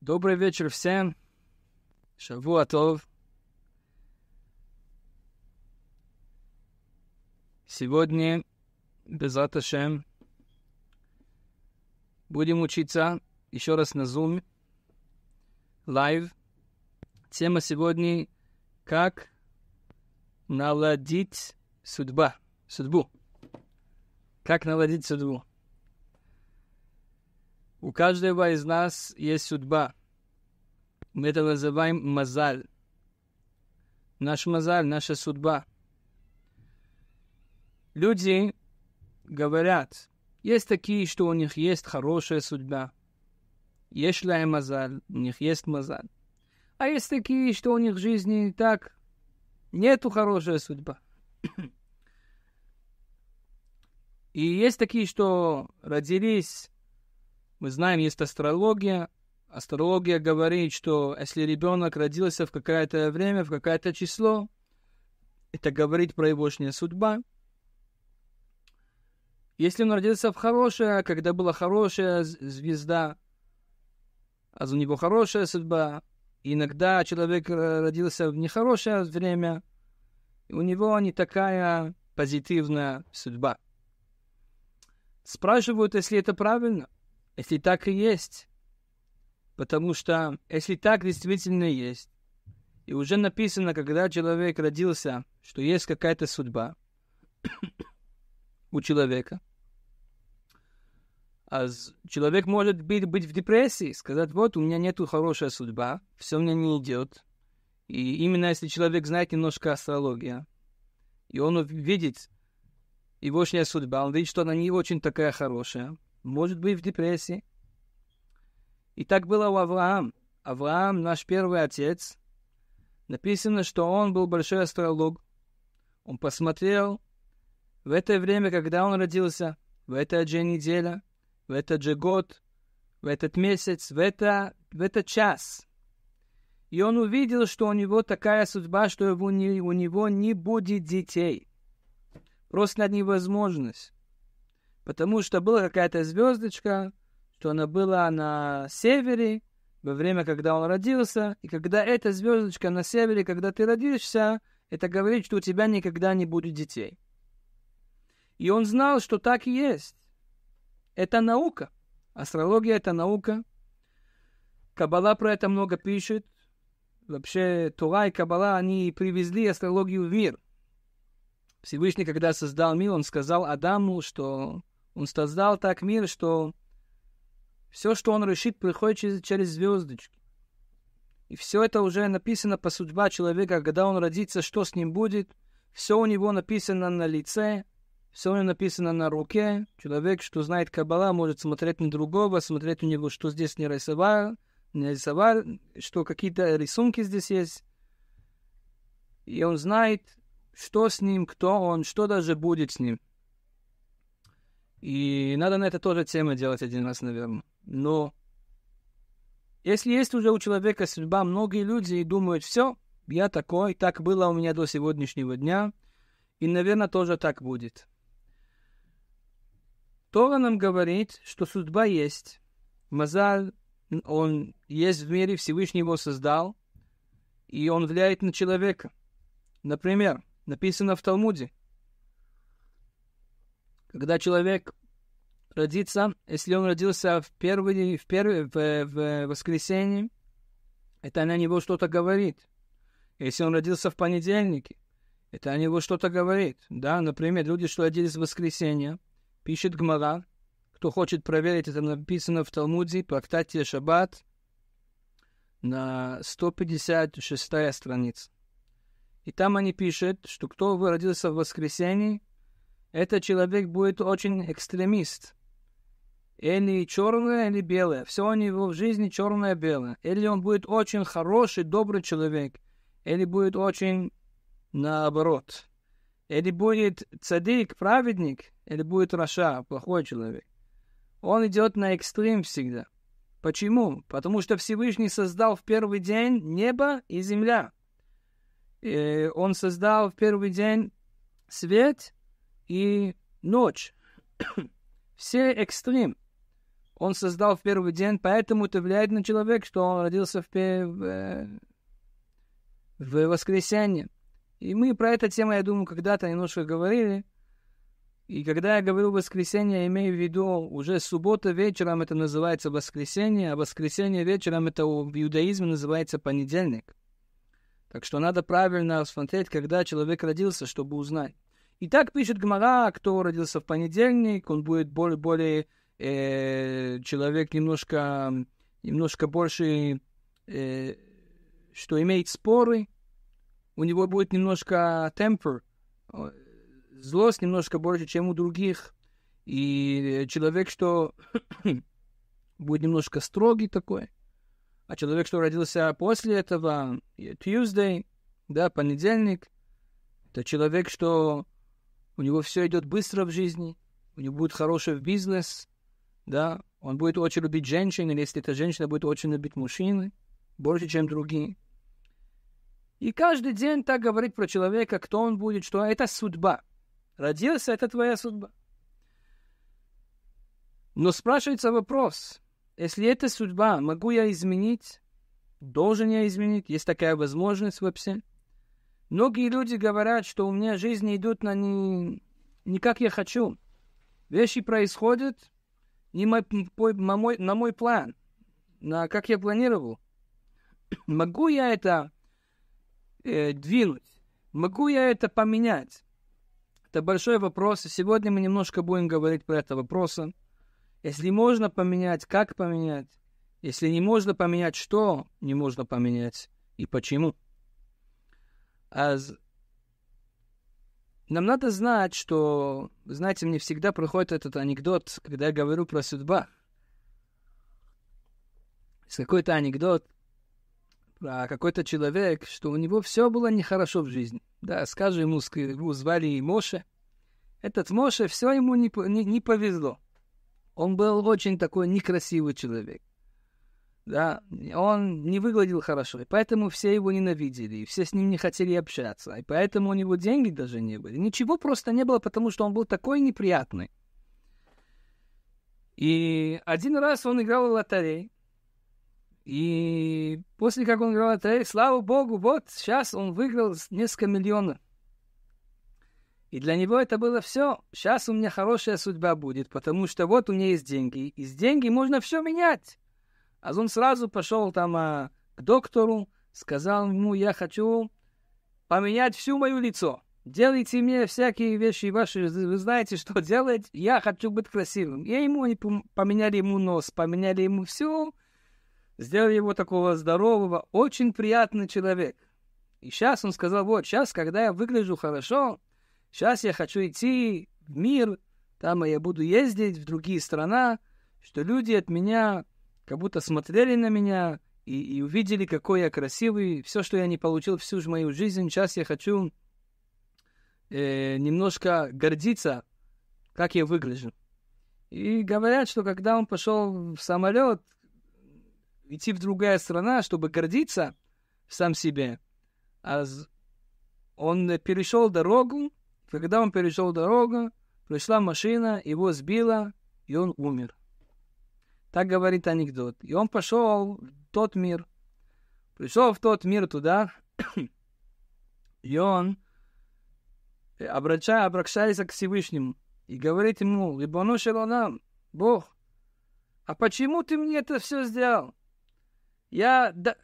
Добрый вечер всем. Шавуатов. Сегодня, без Аташем, будем учиться еще раз на Zoom, live. Тема сегодня – как наладить судьба, судьбу. Как наладить судьбу. У каждого из нас есть судьба. Мы это называем мазаль. Наш мазаль, наша судьба. Люди говорят, есть такие, что у них есть хорошая судьба. Есть лай мазаль, у них есть мазаль. А есть такие, что у них в жизни и так нету хорошая судьба. И есть такие, что родились мы знаем, есть астрология. Астрология говорит, что если ребенок родился в какое-то время, в какое-то число, это говорит про его судьба. Если он родился в хорошее, когда была хорошая звезда, а у него хорошая судьба, иногда человек э, родился в нехорошее время, и у него не такая позитивная судьба. Спрашивают, если это правильно – если так и есть, потому что если так действительно есть, и уже написано, когда человек родился, что есть какая-то судьба у человека, а человек может быть, быть в депрессии, сказать, вот, у меня нету хорошая судьба, все у меня не идет. И именно если человек знает немножко астрология, и он видит, егошняя судьба, он видит, что она не очень такая хорошая, может быть в депрессии. И так было у Авраам. Авраам, наш первый отец, написано, что он был большой астролог. Он посмотрел в это время, когда он родился, в эта же неделя, в этот же год, в этот месяц, в, это, в этот час. И он увидел, что у него такая судьба, что его не, у него не будет детей. Просто невозможность потому что была какая-то звездочка, что она была на севере во время, когда он родился, и когда эта звездочка на севере, когда ты родишься, это говорит, что у тебя никогда не будет детей. И он знал, что так и есть. Это наука. Астрология — это наука. Каббала про это много пишет. Вообще, Тура и Каббала они привезли астрологию в мир. Всевышний, когда создал мир, он сказал Адаму, что он создал так мир, что все, что он решит, приходит через, через звездочки. И все это уже написано по судьба человека, когда он родится, что с ним будет. Все у него написано на лице, все у него написано на руке. Человек, что знает Каббала, может смотреть на другого, смотреть у него, что здесь не рисовал, не рисовал, что какие-то рисунки здесь есть. И он знает, что с ним, кто он, что даже будет с ним. И надо на это тоже тему делать один раз, наверное. Но если есть уже у человека судьба, многие люди думают, все, я такой, так было у меня до сегодняшнего дня, и, наверное, тоже так будет. Тора нам говорит, что судьба есть. Мазаль, он есть в мире, Всевышний его создал, и он влияет на человека. Например, написано в Талмуде – когда человек родится, если он родился в первый, в первый в, в воскресенье, это на него что-то говорит. Если он родился в понедельнике, это о него что-то говорит. Да, например, люди, что родились в воскресенье, пишет Гмара. Кто хочет проверить, это написано в Талмуде, трактате Шаббат, на 156 страница. И там они пишут, что кто родился в воскресенье, этот человек будет очень экстремист. Или черное, или белое. Все у него в жизни черное-белое. Или он будет очень хороший, добрый человек. Или будет очень наоборот. Или будет цадик, праведник. Или будет раша, плохой человек. Он идет на экстрим всегда. Почему? Потому что Всевышний создал в первый день небо и земля. И он создал в первый день свет и ночь. Все экстрим он создал в первый день, поэтому это влияет на человека, что он родился в, в... Э, в воскресенье. И мы про эту тему, я думаю, когда-то немножко говорили. И когда я говорю воскресенье, я имею в виду уже суббота вечером это называется воскресенье, а воскресенье вечером это в иудаизме называется понедельник. Так что надо правильно смотреть, когда человек родился, чтобы узнать. И так пишет Гмара, кто родился в понедельник, он будет более, более э, человек немножко, немножко больше, э, что имеет споры, у него будет немножко темпер, злость немножко больше, чем у других. И человек, что будет немножко строгий такой, а человек, что родился после этого, э, Tuesday, да, понедельник, это человек, что у него все идет быстро в жизни, у него будет хороший бизнес, да, он будет очень любить женщин, или если эта женщина, будет очень любить мужчин, больше, чем другие. И каждый день так говорить про человека, кто он будет, что это судьба. Родился, это твоя судьба. Но спрашивается вопрос, если это судьба, могу я изменить? Должен я изменить? Есть такая возможность вообще? Многие люди говорят, что у меня жизни идут на не, не как я хочу. Вещи происходят не мой, на, мой, на мой план, на как я планировал. Могу я это э, двинуть? Могу я это поменять? Это большой вопрос, и сегодня мы немножко будем говорить про это вопрос. Если можно поменять, как поменять? Если не можно поменять, что не можно поменять и почему? А нам надо знать, что, знаете, мне всегда проходит этот анекдот, когда я говорю про судьба. С какой-то анекдот про какой-то человек, что у него все было нехорошо в жизни. Да, скажем, ему, его звали Моше. Этот Моше, все ему не, не, не повезло. Он был очень такой некрасивый человек да, он не выглядел хорошо, и поэтому все его ненавидели, и все с ним не хотели общаться, и поэтому у него деньги даже не были. Ничего просто не было, потому что он был такой неприятный. И один раз он играл в лотерею, и после как он играл в лотерею, слава богу, вот сейчас он выиграл несколько миллионов. И для него это было все. Сейчас у меня хорошая судьба будет, потому что вот у меня есть деньги. И с деньги можно все менять. А он сразу пошел там а, к доктору, сказал ему, я хочу поменять всю мое лицо. Делайте мне всякие вещи ваши, вы знаете, что делать, я хочу быть красивым. И ему и поменяли ему нос, поменяли ему все, сделали его такого здорового, очень приятный человек. И сейчас он сказал, вот, сейчас, когда я выгляжу хорошо, сейчас я хочу идти в мир, там я буду ездить в другие страны, что люди от меня как будто смотрели на меня и, и увидели, какой я красивый. Все, что я не получил всю мою жизнь, сейчас я хочу э, немножко гордиться, как я выгляжу. И говорят, что когда он пошел в самолет, идти в другая страна, чтобы гордиться сам себе, а он перешел дорогу, когда он перешел дорогу, пришла машина, его сбила, и он умер. Так говорит анекдот. И он пошел в тот мир. Пришел в тот мир туда, и он э, обращается, обращается к Всевышнему и говорит ему, «Рибану нам, Бог, а почему ты мне это все сделал? Я да,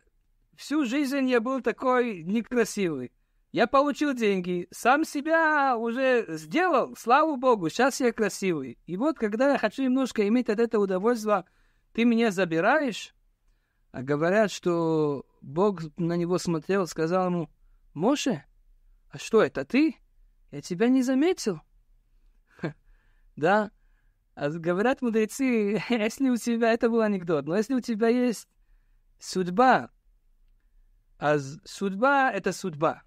всю жизнь я был такой некрасивый. Я получил деньги, сам себя уже сделал, слава богу, сейчас я красивый. И вот, когда я хочу немножко иметь от этого удовольствия ты меня забираешь? А говорят, что Бог на него смотрел, сказал ему, Моше, а что это ты? Я тебя не заметил. Ха, да, а говорят мудрецы, если у тебя, это был анекдот, но если у тебя есть судьба, а судьба — это судьба.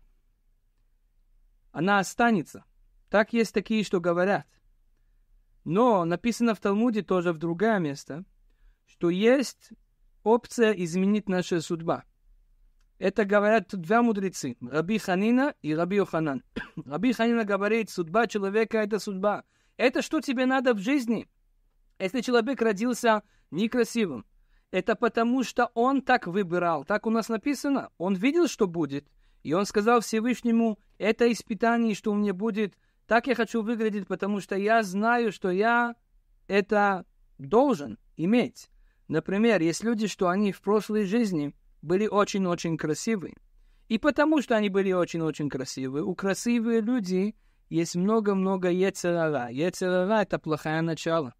Она останется. Так есть такие, что говорят. Но написано в Талмуде тоже в другое место — что есть опция изменить наша судьба. Это говорят два мудрецы, Раби Ханина и Раби Йоханан. Раби Ханина говорит, судьба человека – это судьба. Это что тебе надо в жизни? Если человек родился некрасивым, это потому, что он так выбирал, так у нас написано. Он видел, что будет, и он сказал Всевышнему, это испытание, что у меня будет, так я хочу выглядеть, потому что я знаю, что я это должен иметь. Например, есть люди, что они в прошлой жизни были очень-очень красивы. И потому что они были очень-очень красивы, у красивых людей есть много-много яцерара. Яцерара — это плохое начало.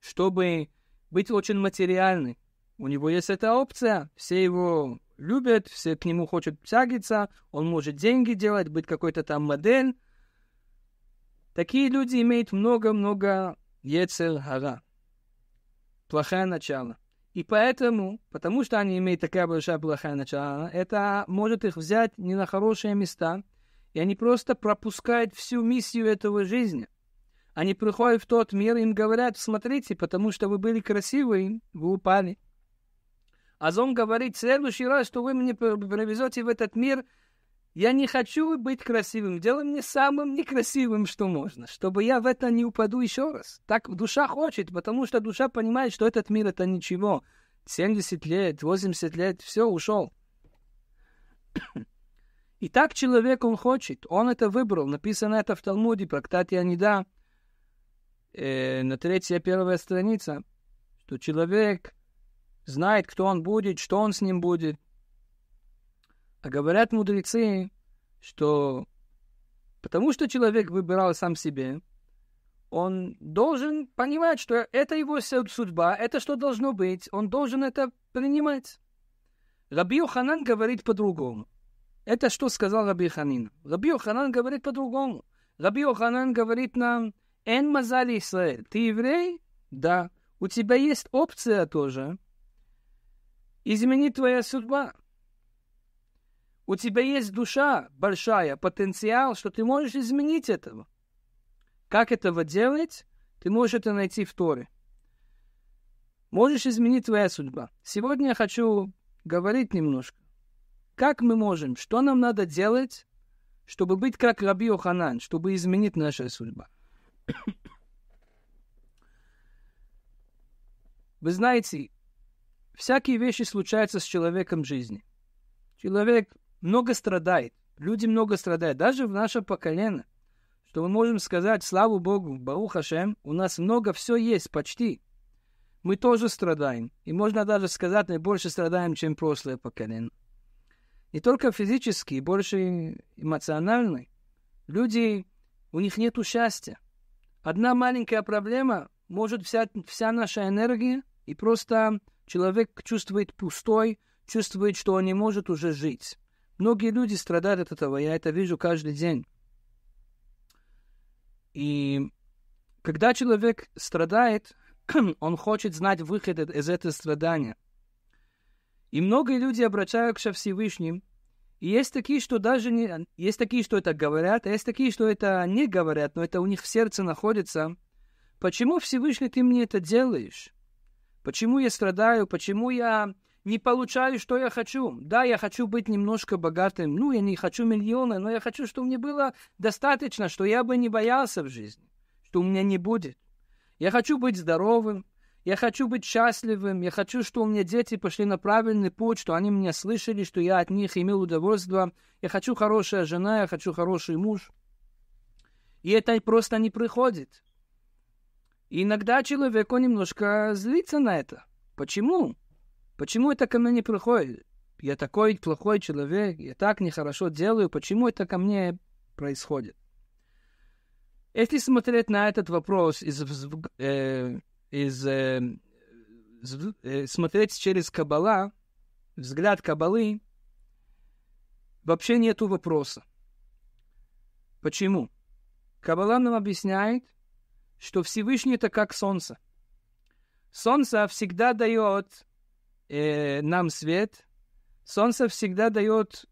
Чтобы быть очень материальным, у него есть эта опция, все его любят, все к нему хотят тягиться, он может деньги делать, быть какой-то там модель. Такие люди имеют много-много яцергара. Плохое начало. И поэтому, потому что они имеют такая большая плохая начала, это может их взять не на хорошие места, и они просто пропускают всю миссию этого жизни. Они приходят в тот мир, им говорят, смотрите, потому что вы были красивые, вы упали. Азон говорит, следующий раз, что вы мне привезете в этот мир – я не хочу быть красивым. Делай мне самым некрасивым, что можно, чтобы я в это не упаду еще раз. Так душа хочет, потому что душа понимает, что этот мир — это ничего. 70 лет, 80 лет, все, ушел. И так человек, он хочет, он это выбрал. Написано это в Талмуде, трактате Анида, э, на третья первая страница, что человек знает, кто он будет, что он с ним будет, а говорят мудрецы, что потому что человек выбирал сам себе, он должен понимать, что это его судьба, это что должно быть, он должен это принимать. Раби Йоханан говорит по-другому. Это что сказал Раби Ханин. Раби Йоханан говорит по-другому. Раби Йоханан говорит нам, «Эн мазали Исраэль, ты еврей? Да. У тебя есть опция тоже. Изменить твоя судьба. У тебя есть душа большая, потенциал, что ты можешь изменить этого. Как этого делать? Ты можешь это найти в Торе. Можешь изменить твоя судьба. Сегодня я хочу говорить немножко. Как мы можем, что нам надо делать, чтобы быть как Раби Оханан, чтобы изменить наша судьба. Вы знаете, всякие вещи случаются с человеком в жизни. Человек много страдает. Люди много страдают. Даже в наше поколение, что мы можем сказать, слава Богу, Бауха Хашем, у нас много, все есть, почти. Мы тоже страдаем. И можно даже сказать, мы больше страдаем, чем прошлое поколение. Не только физически, больше эмоционально. Люди, у них нет счастья. Одна маленькая проблема может вся, вся наша энергия, и просто человек чувствует пустой, чувствует, что он не может уже жить. Многие люди страдают от этого, я это вижу каждый день. И когда человек страдает, он хочет знать выход из этого страдания. И многие люди обращаются к Всевышним. И есть такие, что даже не... Есть такие, что это говорят, а есть такие, что это не говорят, но это у них в сердце находится. Почему, Всевышний, ты мне это делаешь? Почему я страдаю? Почему я не получаю, что я хочу. Да, я хочу быть немножко богатым. Ну, я не хочу миллиона, но я хочу, чтобы мне было достаточно, что я бы не боялся в жизни, что у меня не будет. Я хочу быть здоровым, я хочу быть счастливым, я хочу, чтобы у меня дети пошли на правильный путь, что они меня слышали, что я от них имел удовольствие. Я хочу хорошая жена, я хочу хороший муж. И это просто не приходит. И иногда человеку немножко злится на это. Почему? Почему это ко мне не приходит? Я такой плохой человек, я так нехорошо делаю, почему это ко мне происходит? Если смотреть на этот вопрос из, э, из э, э смотреть через Каббала, взгляд Каббалы, вообще нету вопроса. Почему? Каббала нам объясняет, что Всевышний это как солнце. Солнце всегда дает э, нам свет, солнце всегда дает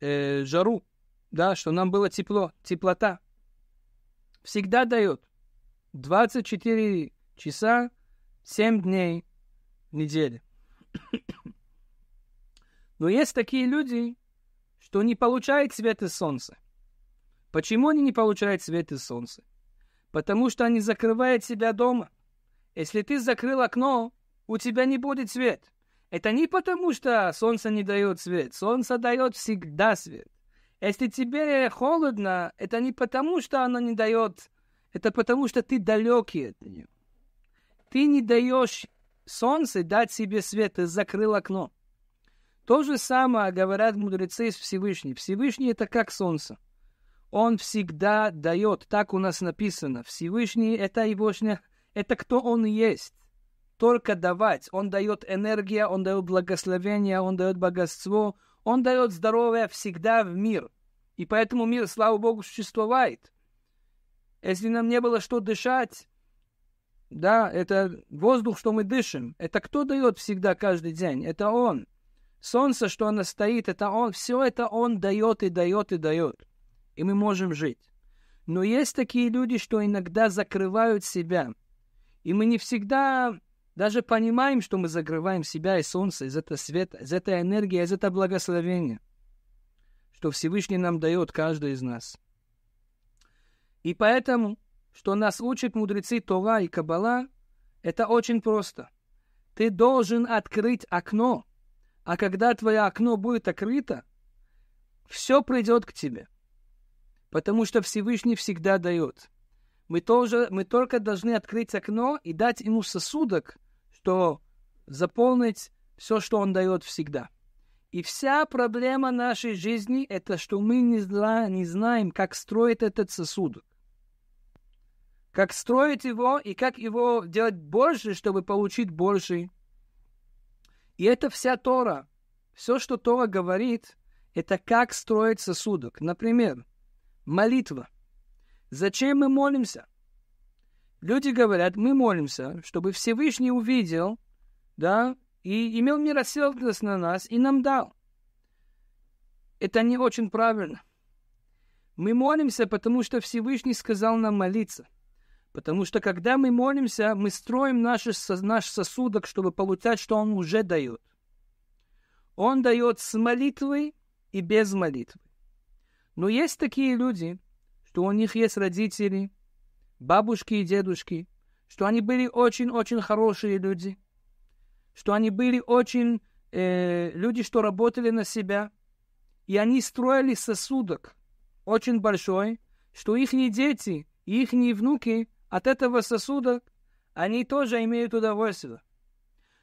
э, жару, да, что нам было тепло, теплота. Всегда дает. 24 часа, 7 дней в неделю. Но есть такие люди, что не получают свет из солнца. Почему они не получают свет из солнца? Потому что они закрывают себя дома. Если ты закрыл окно, у тебя не будет свет. Это не потому, что солнце не дает свет. Солнце дает всегда свет. Если тебе холодно, это не потому, что оно не дает. Это потому, что ты далекий от нее. Ты не даешь солнце дать себе свет ты закрыл окно. То же самое говорят мудрецы из Всевышний. Всевышний это как солнце. Он всегда дает, так у нас написано. Всевышний это его, это кто он есть только давать. Он дает энергия, он дает благословение, он дает богатство, он дает здоровье всегда в мир. И поэтому мир, слава Богу, существует. Если нам не было что дышать, да, это воздух, что мы дышим. Это кто дает всегда каждый день? Это Он. Солнце, что оно стоит, это Он. Все это Он дает и дает и дает. И мы можем жить. Но есть такие люди, что иногда закрывают себя. И мы не всегда даже понимаем, что мы закрываем себя и солнце из этого света, из этой энергии, из этого благословения, что Всевышний нам дает каждый из нас. И поэтому, что нас учат мудрецы Тора и Каббала, это очень просто. Ты должен открыть окно, а когда твое окно будет открыто, все придет к тебе, потому что Всевышний всегда дает. Мы, тоже, мы только должны открыть окно и дать ему сосудок – что заполнить все, что Он дает всегда. И вся проблема нашей жизни – это что мы не, зла, не знаем, как строить этот сосуд. Как строить его и как его делать больше, чтобы получить больше. И это вся Тора. Все, что Тора говорит, это как строить сосудок. Например, молитва. Зачем мы молимся? Люди говорят, мы молимся, чтобы Всевышний увидел, да, и имел милосердность на нас и нам дал. Это не очень правильно. Мы молимся, потому что Всевышний сказал нам молиться. Потому что когда мы молимся, мы строим наш, наш сосудок, чтобы получать, что Он уже дает. Он дает с молитвой и без молитвы. Но есть такие люди, что у них есть родители – бабушки и дедушки, что они были очень-очень хорошие люди, что они были очень э, люди, что работали на себя, и они строили сосудок очень большой, что их дети, их внуки от этого сосуда, они тоже имеют удовольствие.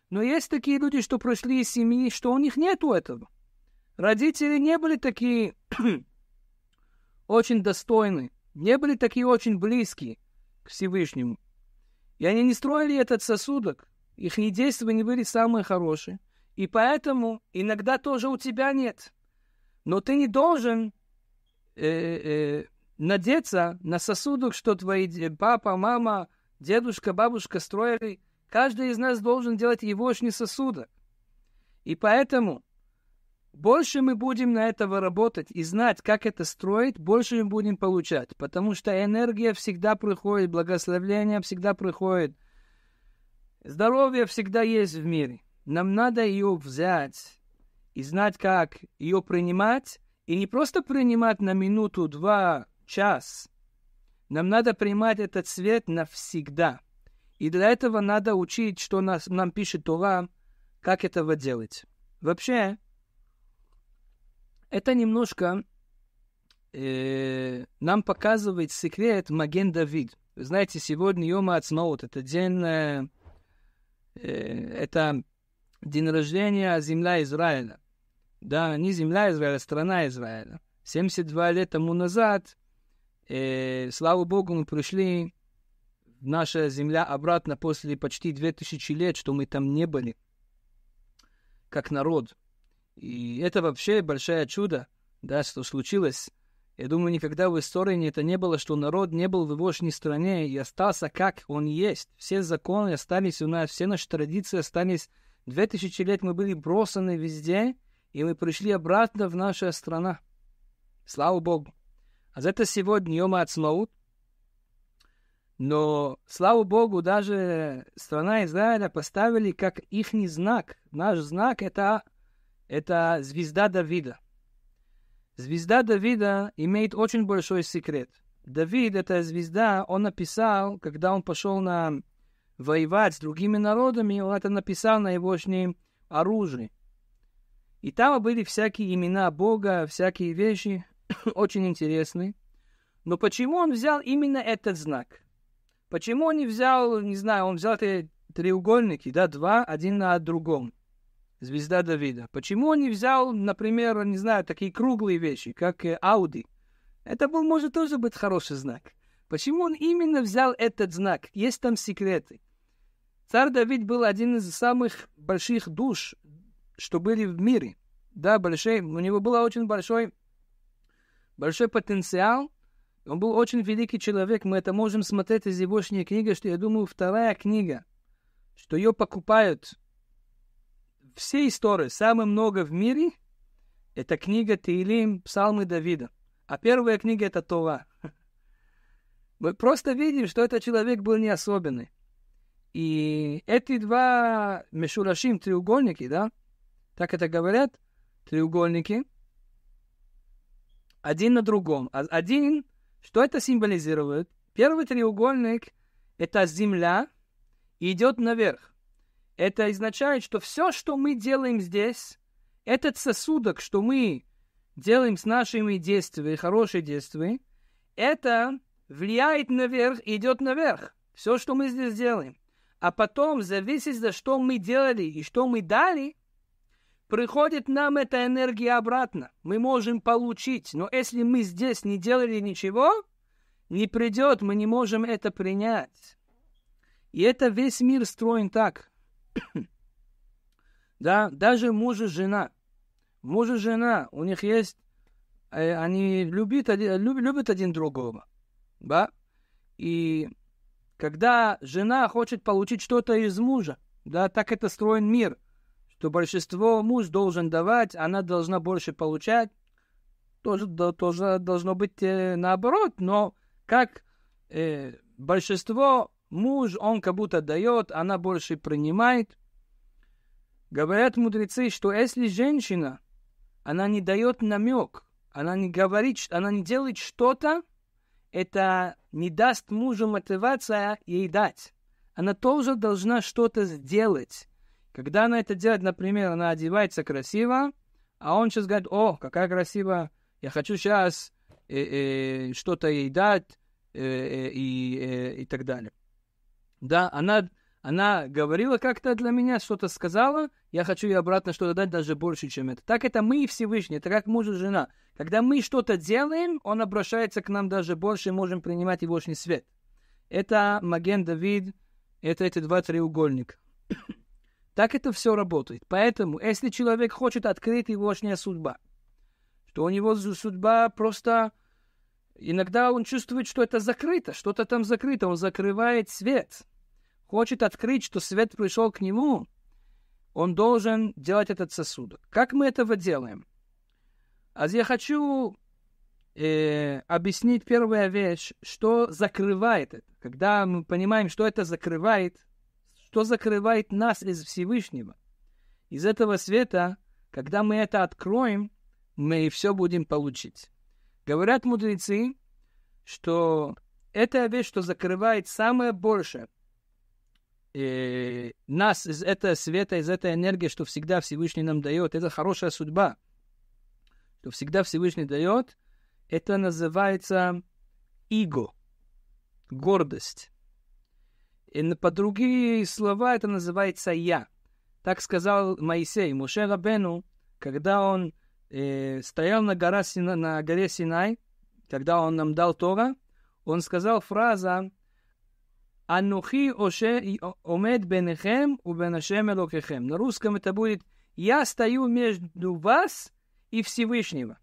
Но есть такие люди, что прошли из семьи, что у них нету этого. Родители не были такие очень достойны, не были такие очень близкие к Всевышнему. И они не строили этот сосудок, их действия не были самые хорошие. И поэтому иногда тоже у тебя нет. Но ты не должен э, э, надеться на сосудок, что твои папа, мама, дедушка, бабушка строили. Каждый из нас должен делать его ж сосудок. И поэтому больше мы будем на этого работать и знать, как это строить, больше мы будем получать, потому что энергия всегда приходит, благословление всегда приходит, здоровье всегда есть в мире. Нам надо ее взять и знать, как ее принимать, и не просто принимать на минуту, два, час. Нам надо принимать этот свет навсегда. И для этого надо учить, что нас, нам пишет Тора, как этого делать. Вообще, это немножко э, нам показывает секрет Маген Давид. Вы знаете, сегодня Йома Ацмаут, это день, э, это день рождения а земля Израиля. Да, не земля Израиля, а страна Израиля. 72 лет тому назад, э, слава Богу, мы пришли в наша земля обратно после почти 2000 лет, что мы там не были, как народ – и это вообще большое чудо, да, что случилось. Я думаю, никогда в истории это не было, что народ не был в его стране и остался как он есть. Все законы остались у нас, все наши традиции остались. Две тысячи лет мы были бросаны везде, и мы пришли обратно в нашу страну. Слава Богу. А за это сегодня Йома Ацмаут. Но, слава Богу, даже страна Израиля поставили как их знак. Наш знак — это это звезда Давида. Звезда Давида имеет очень большой секрет. Давид, эта звезда, он написал, когда он пошел на воевать с другими народами, он это написал на его оружии. И там были всякие имена Бога, всякие вещи, очень интересные. Но почему он взял именно этот знак? Почему он не взял, не знаю, он взял эти треугольники, да, два, один на другом? звезда Давида. Почему он не взял, например, не знаю, такие круглые вещи, как э, Ауди? Это был, может, тоже быть хороший знак. Почему он именно взял этот знак? Есть там секреты. Царь Давид был один из самых больших душ, что были в мире. Да, большой, у него был очень большой, большой потенциал. Он был очень великий человек. Мы это можем смотреть из его книги, что, я думаю, вторая книга, что ее покупают все истории, самое много в мире, это книга Таилим, Псалмы Давида. А первая книга это Това. Мы просто видим, что этот человек был не особенный. И эти два мешурашим, треугольники, да, так это говорят, треугольники, один на другом. А Один, что это символизирует? Первый треугольник – это земля, и идет наверх. Это означает, что все, что мы делаем здесь, этот сосудок, что мы делаем с нашими действиями, хорошие действия, это влияет наверх, идет наверх. Все, что мы здесь делаем. А потом, зависит, за что мы делали и что мы дали, приходит нам эта энергия обратно. Мы можем получить, но если мы здесь не делали ничего, не придет, мы не можем это принять. И это весь мир строен так. да, даже муж и жена. Муж и жена, у них есть, э, они любят, любят один другого, да? И когда жена хочет получить что-то из мужа, да, так это строен мир, что большинство муж должен давать, она должна больше получать, тоже, тоже должно быть э, наоборот, но как э, большинство Муж, он как будто дает, она больше принимает. Говорят мудрецы, что если женщина, она не дает намек, она не говорит, она не делает что-то, это не даст мужу мотивация ей дать. Она тоже должна что-то сделать. Когда она это делает, например, она одевается красиво, а он сейчас говорит, о, какая красивая, я хочу сейчас э -э, что-то ей дать э -э, и, э, и так далее да, она, она говорила как-то для меня, что-то сказала, я хочу ей обратно что-то дать даже больше, чем это. Так это мы и Всевышний, это как муж и жена. Когда мы что-то делаем, он обращается к нам даже больше, и можем принимать его очень свет. Это Маген Давид, это эти два треугольника. Так это все работает. Поэтому, если человек хочет открыть его внешняя судьба, то у него судьба просто... Иногда он чувствует, что это закрыто, что-то там закрыто, он закрывает свет хочет открыть, что свет пришел к нему, он должен делать этот сосуд. Как мы этого делаем? А я хочу э, объяснить первая вещь, что закрывает это. Когда мы понимаем, что это закрывает, что закрывает нас из Всевышнего, из этого света, когда мы это откроем, мы и все будем получить. Говорят мудрецы, что эта вещь, что закрывает самое большее, э, нас из этого света, из этой энергии, что всегда Всевышний нам дает, это хорошая судьба, что всегда Всевышний дает, это называется иго, гордость. И по другие слова это называется я. Так сказал Моисей Муше Рабену, когда он э, стоял на, гора Сина, на горе Синай, когда он нам дал Тора, он сказал фраза Анухи Оше Омед Бенехем у Бенашем Элокехем. На русском это будет «Я стою между вас и Всевышнего».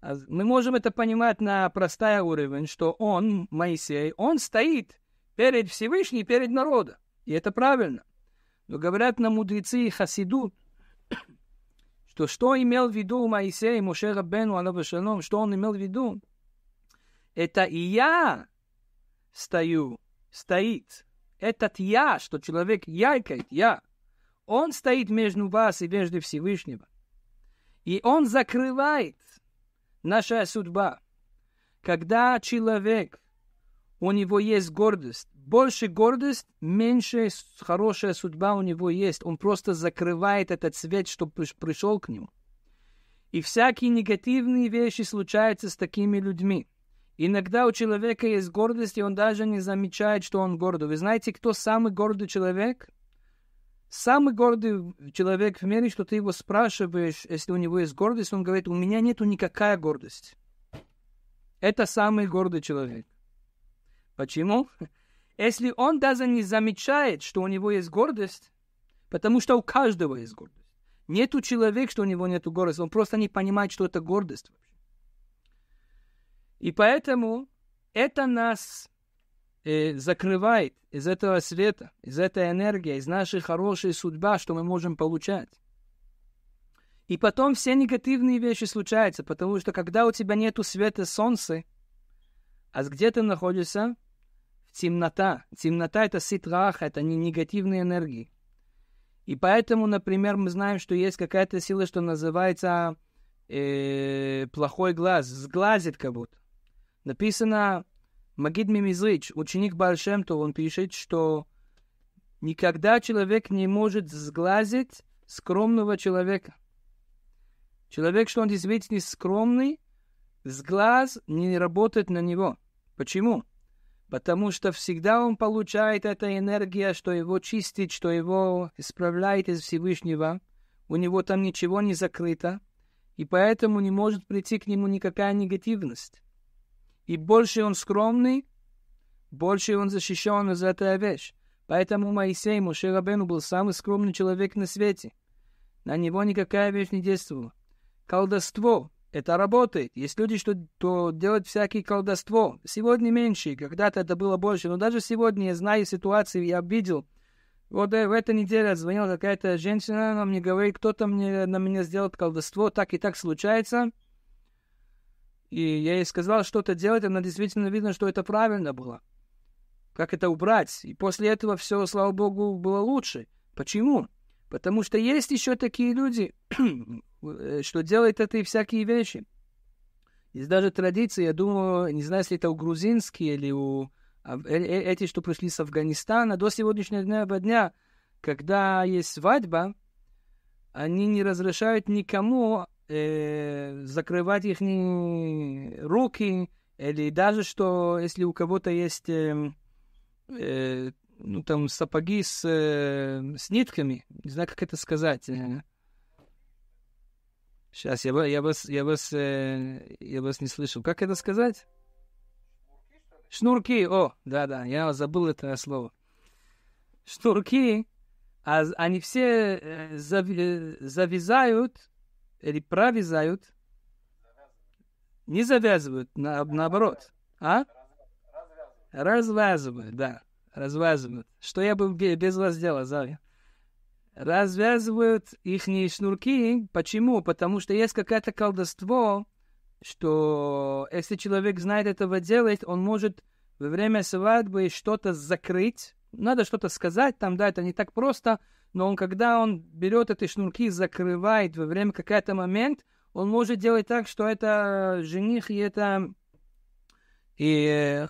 А мы можем это понимать на простой уровень, что он, Моисей, он стоит перед Всевышним, перед народом. И это правильно. Но говорят нам мудрецы и хасиду, что что имел в виду Моисей, Моше Раббену, Алабашалом, что он имел в виду? Это и я стою стоит. Этот я, что человек яйкает, я. Он стоит между вас и между Всевышнего. И он закрывает наша судьба. Когда человек, у него есть гордость, больше гордость, меньше хорошая судьба у него есть. Он просто закрывает этот свет, чтобы пришел к нему. И всякие негативные вещи случаются с такими людьми. Иногда у человека есть гордость, и он даже не замечает, что он гордый. Вы знаете, кто самый гордый человек? Самый гордый человек в мире, что ты его спрашиваешь, если у него есть гордость, он говорит, у меня нету никакая гордость. Это самый гордый человек. Почему? Если он даже не замечает, что у него есть гордость, потому что у каждого есть гордость. Нету человека, что у него нету гордости, он просто не понимает, что это гордость вообще. И поэтому это нас э, закрывает из этого света, из этой энергии, из нашей хорошей судьбы, что мы можем получать. И потом все негативные вещи случаются, потому что когда у тебя нету света солнца, а где ты находишься? В темнота. Темнота — это ситрах, это не негативные энергии. И поэтому, например, мы знаем, что есть какая-то сила, что называется э, плохой глаз, сглазит как будто. Написано, Магид Мимизрич, ученик Бальшемтов, он пишет, что никогда человек не может сглазить скромного человека. Человек, что он действительно скромный, сглаз не работает на него. Почему? Потому что всегда он получает эта энергия, что его чистит, что его исправляет из Всевышнего. У него там ничего не закрыто, и поэтому не может прийти к нему никакая негативность. И больше он скромный, больше он защищен за эту вещь. Поэтому Моисей Муше Рабену был самый скромный человек на свете. На него никакая вещь не действовала. Колдовство — это работает. Есть люди, что то делают всякие колдовство. Сегодня меньше, когда-то это было больше. Но даже сегодня, я знаю ситуации, я видел. Вот в этой неделе звонила какая-то женщина, она мне говорит, кто-то мне, на меня сделал колдовство, так и так случается — и я ей сказал что-то делать, она действительно видно, что это правильно было. Как это убрать? И после этого все, слава богу, было лучше. Почему? Потому что есть еще такие люди, э, что делают это и всякие вещи. Есть даже традиции, я думаю, не знаю, если это у грузинские или у а, эти, что пришли с Афганистана, до сегодняшнего дня, когда есть свадьба, они не разрешают никому э, закрывать их руки, или даже что, если у кого-то есть э, э, ну, там, сапоги с, э, с нитками, не знаю, как это сказать. Сейчас, э. я, я, вас, я, вас, э, я вас не слышал. Как это сказать? Шнурки, о, да-да, я забыл это слово. Шнурки, а они все э, зави э, завязают репра вязают, не завязывают, на, наоборот, а? Развязывают, да, развязывают. Что я бы без вас делал, Зая? Развязывают их шнурки. Почему? Потому что есть какое-то колдовство, что если человек знает этого делать, он может во время свадьбы что-то закрыть. Надо что-то сказать, там, да, это не так просто, но он, когда он берет эти шнурки, закрывает во время какой-то момент, он может делать так, что это э, жених и это... И... Э,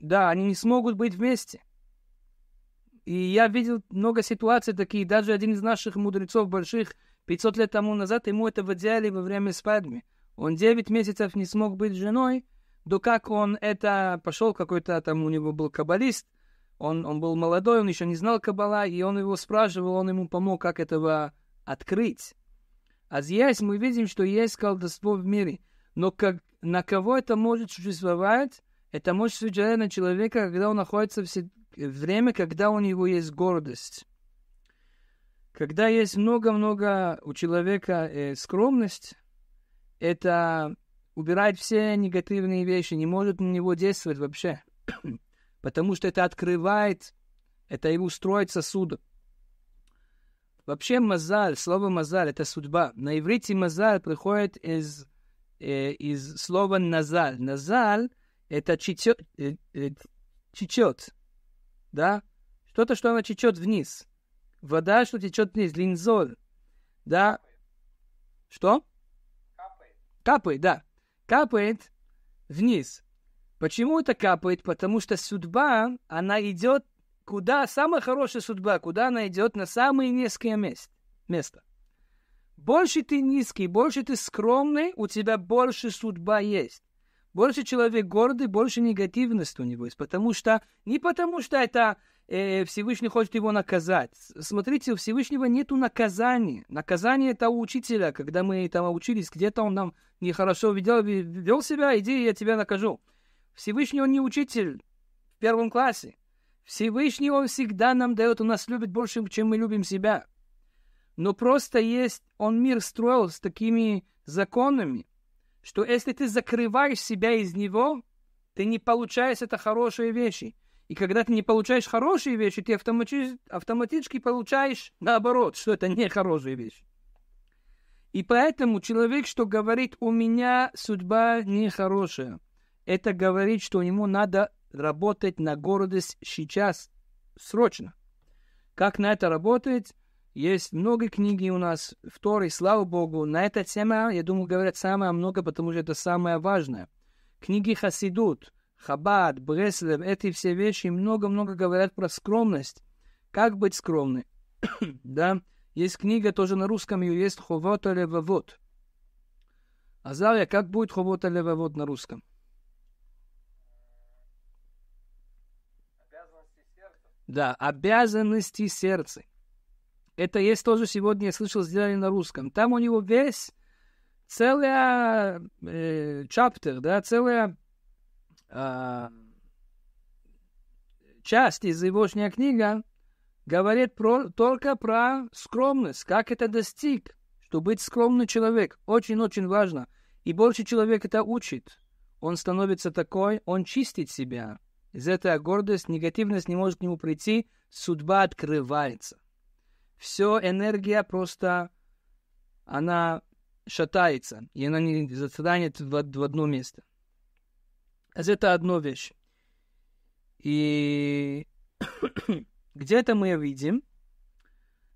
да, они не смогут быть вместе. И я видел много ситуаций такие, даже один из наших мудрецов больших 500 лет тому назад, ему это выделяли во время свадьбы. Он 9 месяцев не смог быть женой, до как он это пошел, какой-то там у него был каббалист, он, он был молодой, он еще не знал Кабала, и он его спрашивал, он ему помог, как этого открыть. А здесь мы видим, что есть колдовство в мире. Но как, на кого это может существовать? Это может существовать на человека, когда он находится в время, когда у него есть гордость. Когда есть много-много у человека э, скромность, это убирает все негативные вещи, не может на него действовать вообще потому что это открывает, это его устроит сосуд. Вообще мазаль, слово мазаль – это судьба. На иврите мазаль приходит из, э, из слова назаль. Назаль – это чечет, э, э, да? Что-то, что оно чечет вниз. Вода, что течет вниз, линзоль, да? Что? Капает. Капает, да. Капает вниз. Почему это капает? Потому что судьба, она идет куда, самая хорошая судьба, куда она идет на самые низкие мест, места. Больше ты низкий, больше ты скромный, у тебя больше судьба есть. Больше человек гордый, больше негативность у него есть. Потому что, не потому что это э, Всевышний хочет его наказать. Смотрите, у Всевышнего нет наказания. Наказание это у учителя, когда мы там учились, где-то он нам нехорошо ведел, вел себя, иди, я тебя накажу. Всевышний Он не учитель в первом классе. Всевышний Он всегда нам дает, Он нас любит больше, чем мы любим себя. Но просто есть, Он мир строил с такими законами, что если ты закрываешь себя из Него, ты не получаешь это хорошие вещи. И когда ты не получаешь хорошие вещи, ты автомати- автоматически получаешь наоборот, что это не хорошие вещи. И поэтому человек, что говорит, у меня судьба нехорошая, это говорит, что ему надо работать на городе сейчас, срочно. Как на это работать? Есть много книг у нас, второй, слава богу. На эта тема, я думаю, говорят самое много, потому что это самое важное. Книги Хасидут, Хабад, Бреслев, эти все вещи много-много говорят про скромность. Как быть скромным? да, есть книга тоже на русском, ее есть Ховота Левовод. Азария, как будет Ховота Левовод на русском? Да, обязанности сердца. Это есть тоже сегодня, я слышал, сделали на русском. Там у него весь целая э, да, целая э, часть из его книга говорит про, только про скромность, как это достиг, что быть скромный человек очень-очень важно. И больше человек это учит. Он становится такой, он чистит себя, из этой гордость, негативность не может к нему прийти, судьба открывается. Все энергия просто, она шатается, и она не застанет в, в одно место. Это одна вещь. И где это мы видим,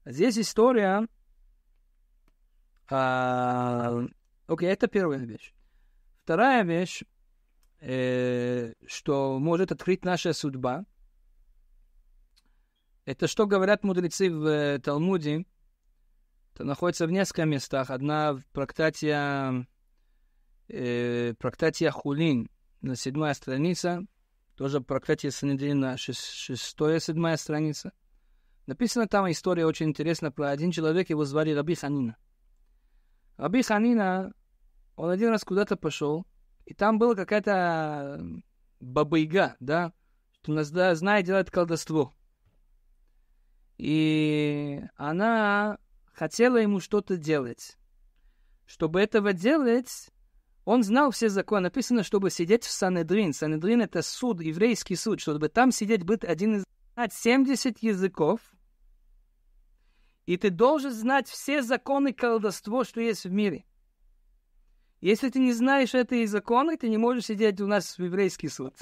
здесь история, а, окей, okay, это первая вещь. Вторая вещь, э, что может открыть наша судьба. Это что говорят мудрецы в э, Талмуде. Это находится в нескольких местах. Одна в проктате, э, проктате Хулин, на седьмая страница. Тоже проклятие Санедрина, шест, шестая, седьмая страница. Написана там история очень интересная про один человек, его звали Раби Ханина. Раби Ханина, он один раз куда-то пошел, и там была какая-то бабайга, да, что нас знает делает колдовство. И она хотела ему что-то делать. Чтобы этого делать, он знал все законы. Написано, чтобы сидеть в Санедрин. Санедрин — это суд, еврейский суд. Чтобы там сидеть, быть один из... 70 языков. И ты должен знать все законы колдовства, что есть в мире. Если ты не знаешь этой законы, ты не можешь сидеть у нас в еврейский суд.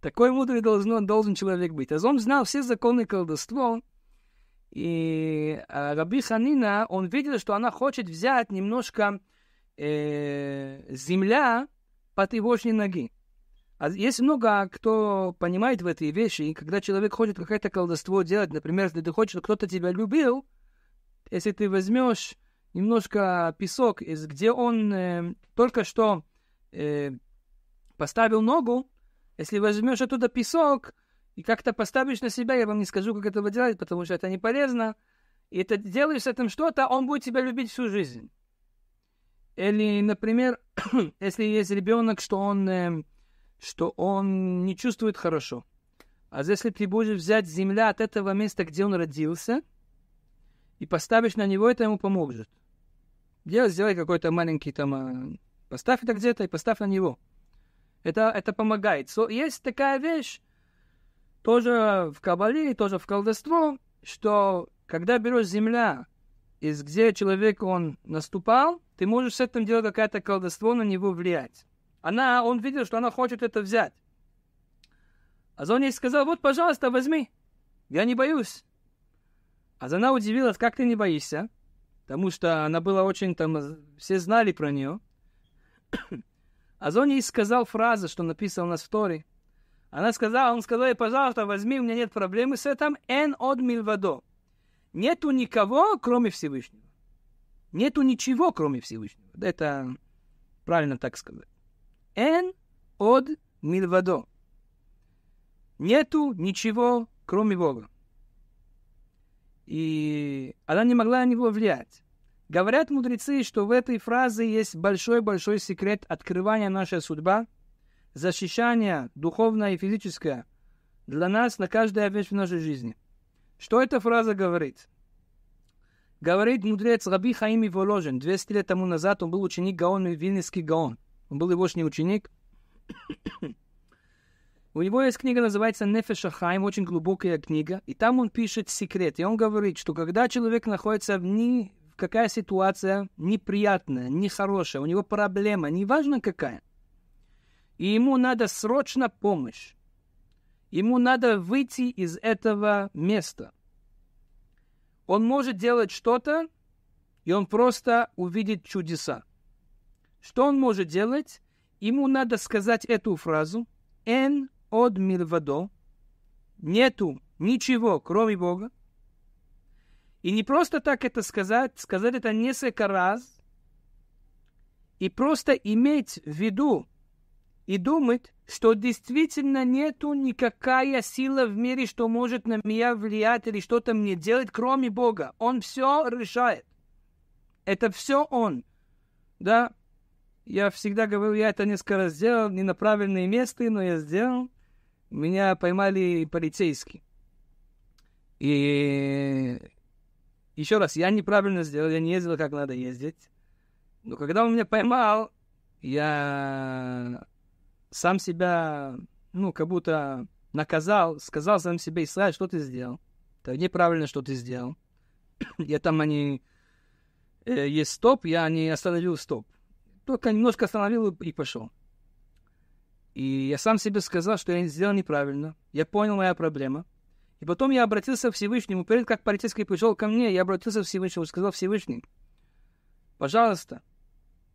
Такой мудрый должен, должен человек быть. Азом знал все законы колдовства, и а, Раби Ханина, он видел, что она хочет взять немножко э, земля под его ноги. А есть много, кто понимает в этой вещи, и когда человек хочет какое-то колдовство делать, например, если ты хочешь, чтобы кто-то тебя любил, если ты возьмешь немножко песок, из, где он э, только что э, поставил ногу, если возьмешь оттуда песок и как-то поставишь на себя, я вам не скажу, как этого делать, потому что это не полезно, и ты делаешь с этим что-то, он будет тебя любить всю жизнь. Или, например, если есть ребенок, что он, э, что он не чувствует хорошо. А если ты будешь взять земля от этого места, где он родился, и поставишь на него, это ему поможет. Делай, сделай какой-то маленький там... Э, поставь это где-то и поставь на него. Это, это помогает. So, есть такая вещь, тоже в кабале, тоже в колдовство, что когда берешь земля, из где человек он наступал, ты можешь с этим делать какое-то колдовство на него влиять. Она, он видел, что она хочет это взять. Азон ей сказал, вот, пожалуйста, возьми. Я не боюсь. а Азана удивилась, как ты не боишься? потому что она была очень там, э, все знали про нее. Азон ей сказал фразу, что написал нас в Торе. Она сказала, он сказал ей, пожалуйста, возьми, у меня нет проблемы с этим, эн од милвадо. Нету никого, кроме Всевышнего. Нету ничего, кроме Всевышнего. Это правильно так сказать. Эн од милвадо. Нету ничего, кроме Бога и она не могла на него влиять. Говорят мудрецы, что в этой фразе есть большой-большой секрет открывания нашей судьбы, защищания духовное и физическое для нас на каждая вещь в нашей жизни. Что эта фраза говорит? Говорит мудрец Раби Хаими Воложен. 200 лет тому назад он был ученик Гаона, Вильнинский Гаон. Он был его ученик. У него есть книга, называется «Нефеша Хайм», очень глубокая книга, и там он пишет секрет, и он говорит, что когда человек находится в ни... какая ситуация неприятная, нехорошая, у него проблема, неважно какая, и ему надо срочно помощь, ему надо выйти из этого места. Он может делать что-то, и он просто увидит чудеса. Что он может делать? Ему надо сказать эту фразу – "Н". От милвадо, нету ничего, кроме Бога. И не просто так это сказать, сказать это несколько раз, и просто иметь в виду и думать, что действительно нету никакая сила в мире, что может на меня влиять или что-то мне делать, кроме Бога. Он все решает. Это все Он. Да, я всегда говорю, я это несколько раз сделал, не на правильные места, но я сделал – меня поймали полицейские. И еще раз, я неправильно сделал, я не ездил как надо ездить. Но когда он меня поймал, я сам себя, ну, как будто наказал, сказал сам себе, Исраиль, что ты сделал? Это неправильно, что ты сделал. я там, они, э, есть стоп, я не остановил стоп. Только немножко остановил и пошел. И я сам себе сказал, что я сделал неправильно. Я понял, моя проблема. И потом я обратился к Всевышнему. Перед как полицейский пришел ко мне, я обратился к Всевышнему и сказал, Всевышний, пожалуйста,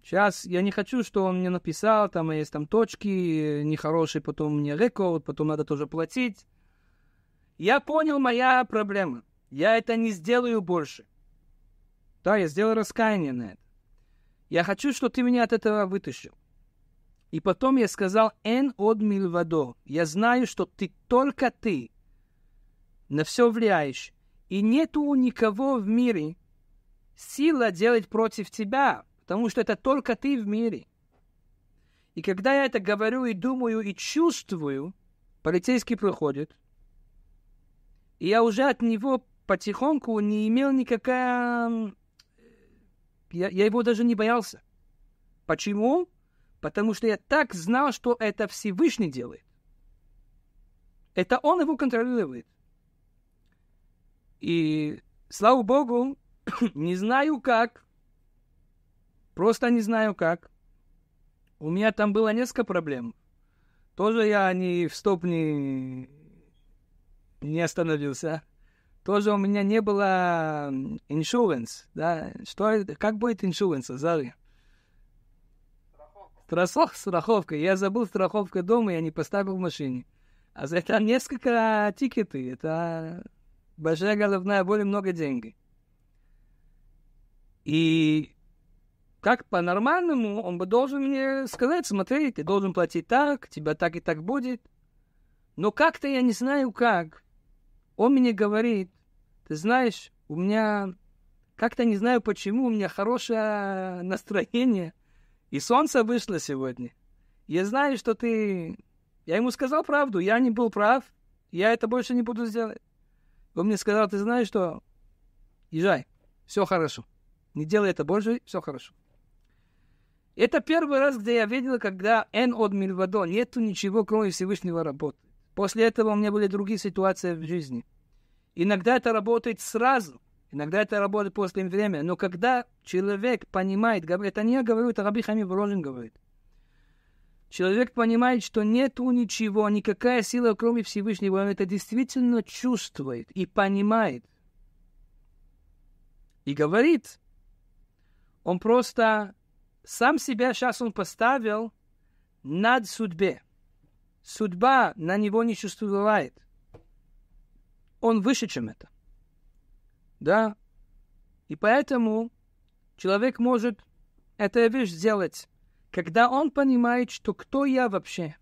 сейчас я не хочу, что он мне написал, там есть там точки нехорошие, потом мне рекорд, потом надо тоже платить. Я понял, моя проблема. Я это не сделаю больше. Да, я сделал раскаяние на это. Я хочу, чтобы ты меня от этого вытащил. И потом я сказал «Эн од мильвадо». Я знаю, что ты только ты на все влияешь. И нету у никого в мире сила делать против тебя, потому что это только ты в мире. И когда я это говорю и думаю и чувствую, полицейский приходит, и я уже от него потихоньку не имел никакая... Я, я его даже не боялся. Почему? потому что я так знал, что это Всевышний делает. Это он его контролирует. И, слава богу, не знаю как, просто не знаю как. У меня там было несколько проблем. Тоже я не в стоп не, не остановился. Тоже у меня не было insurance, да. Что, как будет insurance, Заря? страховка. Я забыл страховку дома, я не поставил в машине. А за это несколько тикеты. Это большая головная боль и много денег. И как по-нормальному он бы должен мне сказать, смотри, ты должен платить так, тебя так и так будет. Но как-то я не знаю как. Он мне говорит, ты знаешь, у меня как-то не знаю почему, у меня хорошее настроение – и солнце вышло сегодня. Я знаю, что ты... Я ему сказал правду, я не был прав. Я это больше не буду делать. Он мне сказал, ты знаешь, что... Езжай, все хорошо. Не делай это больше, все хорошо. Это первый раз, где я видел, когда Н от Мильвадо, нету ничего, кроме Всевышнего работы. После этого у меня были другие ситуации в жизни. Иногда это работает сразу. Иногда это работает после времени. Но когда человек понимает, это не я говорю, это Раби Хамиб Рожин говорит. Человек понимает, что нету ничего, никакая сила, кроме Всевышнего. Он это действительно чувствует и понимает. И говорит, он просто сам себя сейчас он поставил над судьбе. Судьба на него не чувствует. Он выше, чем это. Да. И поэтому человек может это вещь сделать, когда он понимает, что кто я вообще,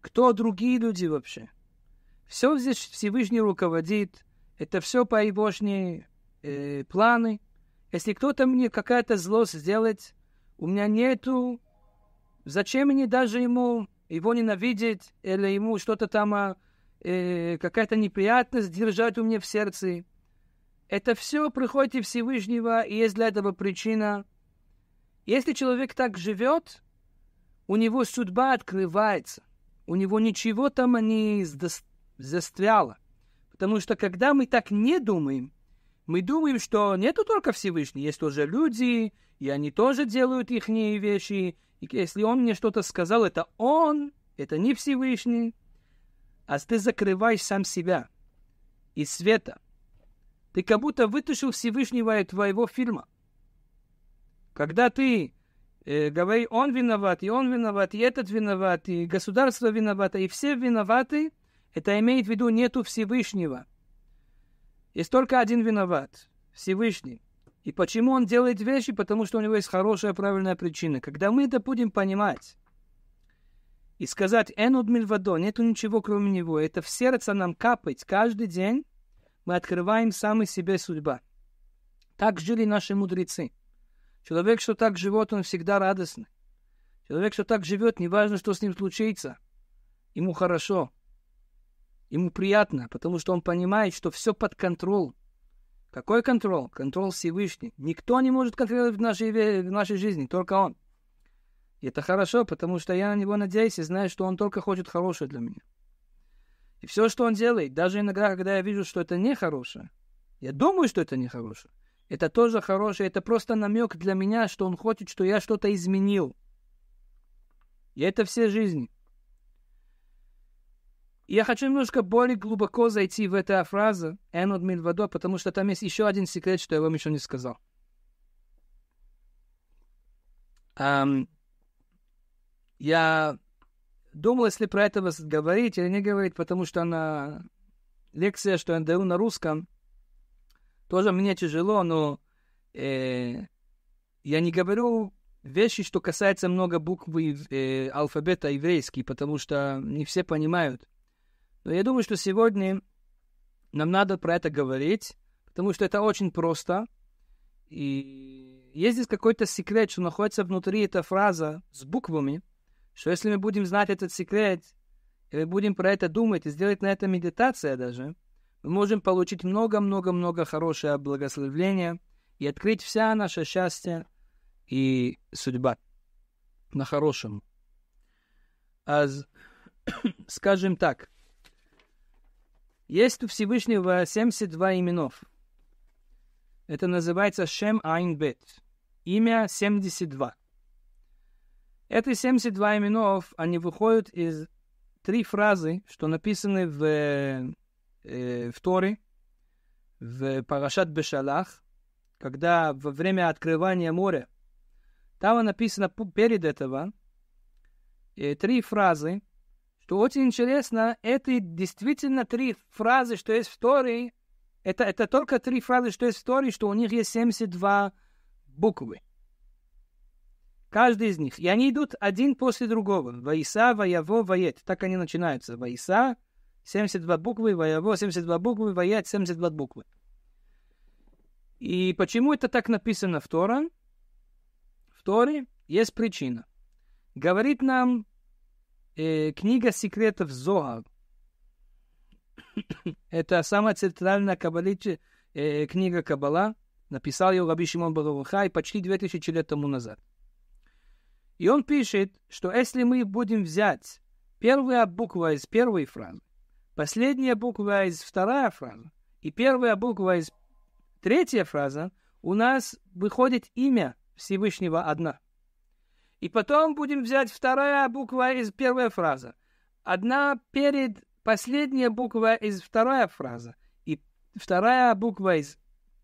кто другие люди вообще. Все здесь Всевышний руководит, это все по его э, планы. Если кто-то мне какая-то злость сделать, у меня нету, зачем мне даже ему его ненавидеть или ему что-то там, а, э, какая-то неприятность держать у меня в сердце. Это все приходит Всевышнего, и есть для этого причина. Если человек так живет, у него судьба открывается, у него ничего там не застряло. Потому что когда мы так не думаем, мы думаем, что нету только Всевышний, есть тоже люди, и они тоже делают их вещи. И если он мне что-то сказал, это он, это не Всевышний. А ты закрываешь сам себя и света – ты как будто вытащил Всевышнего из твоего фильма. Когда ты э, говоришь, он виноват, и он виноват, и этот виноват, и государство виновато, и все виноваты, это имеет в виду нету Всевышнего. Есть только один виноват, Всевышний. И почему он делает вещи? Потому что у него есть хорошая, правильная причина. Когда мы это будем понимать, и сказать «Энуд мильвадо», нету ничего кроме него, это в сердце нам капать каждый день, мы открываем самой себе судьба. Так жили наши мудрецы. Человек, что так живет, он всегда радостный. Человек, что так живет, неважно, что с ним случится, ему хорошо, ему приятно, потому что он понимает, что все под контроль. Какой контроль? Контроль Всевышний. Никто не может контролировать в нашей, в нашей жизни, только он. И это хорошо, потому что я на него надеюсь и знаю, что он только хочет хорошее для меня. И все, что он делает, даже иногда, когда я вижу, что это нехорошее, я думаю, что это нехорошее, это тоже хорошее, это просто намек для меня, что он хочет, что я что-то изменил. И это все жизни. И я хочу немножко более глубоко зайти в эту фразу «Энод мильвадо», потому что там есть еще один секрет, что я вам еще не сказал. Um, я Думалось ли про это говорить или не говорить, потому что она... Лекция, что я даю на русском, тоже мне тяжело, но э, я не говорю вещи, что касается много букв э, алфабета еврейский, потому что не все понимают. Но я думаю, что сегодня нам надо про это говорить, потому что это очень просто. И есть здесь какой-то секрет, что находится внутри эта фраза с буквами – что если мы будем знать этот секрет, или будем про это думать и сделать на это медитация даже, мы можем получить много-много-много хорошего благословления и открыть вся наше счастье и судьба на хорошем. А, скажем так, есть у Всевышнего 72 именов. Это называется Шем Айн Бет. Имя 72. Эти 72 именов, они выходят из три фразы, что написаны в, э, в Торе, в Парашат Бешалах, когда во время открывания моря, там написано перед этого э, три фразы, что очень интересно, это действительно три фразы, что есть в Торе, это, это только три фразы, что есть в Торе, что у них есть 72 буквы. Каждый из них. И они идут один после другого. Ваиса, Ваяво, Ваед. Так они начинаются. Ваиса, 72 буквы, Ваяво, 72 буквы, Ваед, 72 буквы. И почему это так написано в Торе? В Торе есть причина. Говорит нам э, книга секретов Зоар. это самая центральная каббалич... э, книга Каббала. Написал ее Раби Шимон Барухай. и почти 2000 лет тому назад. И он пишет, что если мы будем взять первая буква из первой фразы, последняя буква из вторая фраза и первая буква из третья фраза, у нас выходит имя Всевышнего одна. И потом будем взять вторая буква из первой фразы. Одна перед последняя буква из вторая фраза. И вторая буква из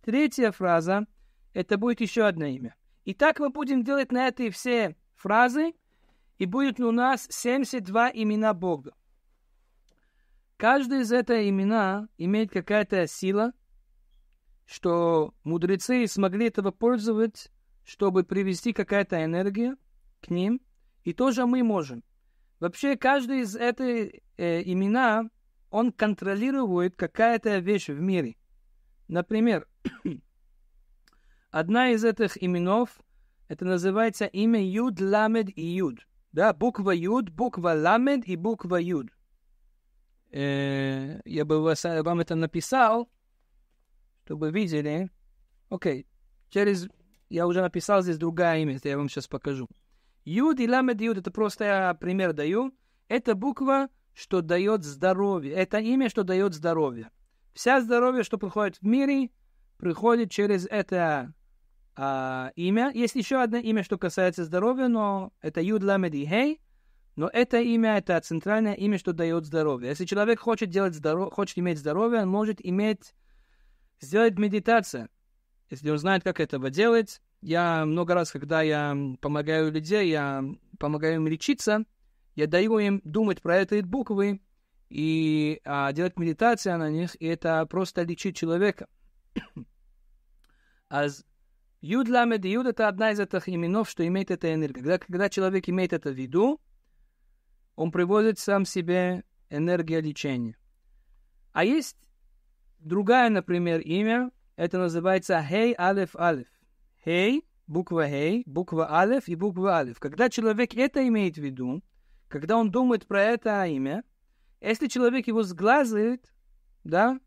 третья фраза, это будет еще одно имя. И так мы будем делать на этой все фразы, и будет у нас 72 имена Бога. Каждый из этих имена имеет какая-то сила, что мудрецы смогли этого пользоваться, чтобы привести какая-то энергия к ним, и тоже мы можем. Вообще, каждый из этих э, имена, он контролирует какая-то вещь в мире. Например, одна из этих именов – это называется имя Юд, Ламед и Юд. Да, буква Юд, буква Ламед и буква Юд. Э, я бы вас, э, вам это написал, чтобы видели. Окей, через... Я уже написал здесь другое имя, это я вам сейчас покажу. Юд и Ламед Юд, это просто я пример даю. Это буква, что дает здоровье. Это имя, что дает здоровье. Вся здоровье, что приходит в мире, приходит через это а, имя. Есть еще одно имя, что касается здоровья, но это Юд Ламеди и Хей. Но это имя, это центральное имя, что дает здоровье. Если человек хочет, делать здоров... хочет иметь здоровье, он может иметь... сделать медитацию. Если он знает, как этого делать. Я много раз, когда я помогаю людей, я помогаю им лечиться, я даю им думать про эти буквы и а, делать медитацию на них, и это просто лечит человека. а Юд ламед юд это одна из этих именов, что имеет эта энергия. Когда, когда человек имеет это в виду, он привозит сам себе энергия лечения. А есть другая, например, имя, это называется Хей Алеф Алеф. Хей, буква Хей, буква Алеф и буква Алеф. Когда человек это имеет в виду, когда он думает про это имя, если человек его сглазит, да,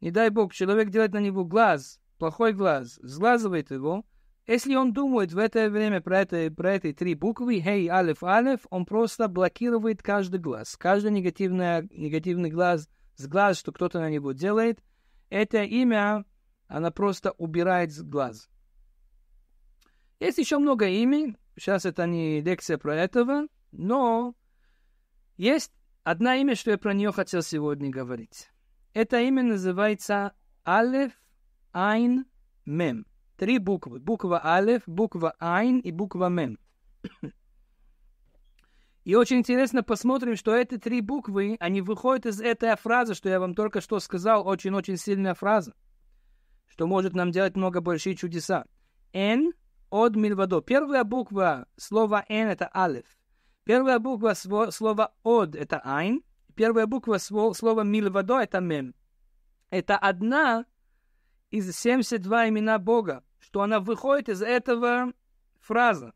не дай бог, человек делает на него глаз – плохой глаз, сглазывает его. Если он думает в это время про, это, про эти три буквы, «Хей, алиф, алиф», он просто блокирует каждый глаз. Каждый негативный, негативный глаз, сглаз, что кто-то на него делает, это имя, она просто убирает глаз. Есть еще много имен, сейчас это не лекция про этого, но есть одно имя, что я про нее хотел сегодня говорить. Это имя называется Алеф Айн, Мем. Три буквы. Буква Алеф, буква Айн и буква Мем. И очень интересно посмотрим, что эти три буквы, они выходят из этой фразы, что я вам только что сказал, очень-очень сильная фраза, что может нам делать много большие чудеса. Н от Мильвадо. Первая буква слова Н это Алеф. Первая буква слова Од это Айн. Первая буква слова Мильвадо это Мем. Это одна из 72 имена Бога, что она выходит из этого фраза.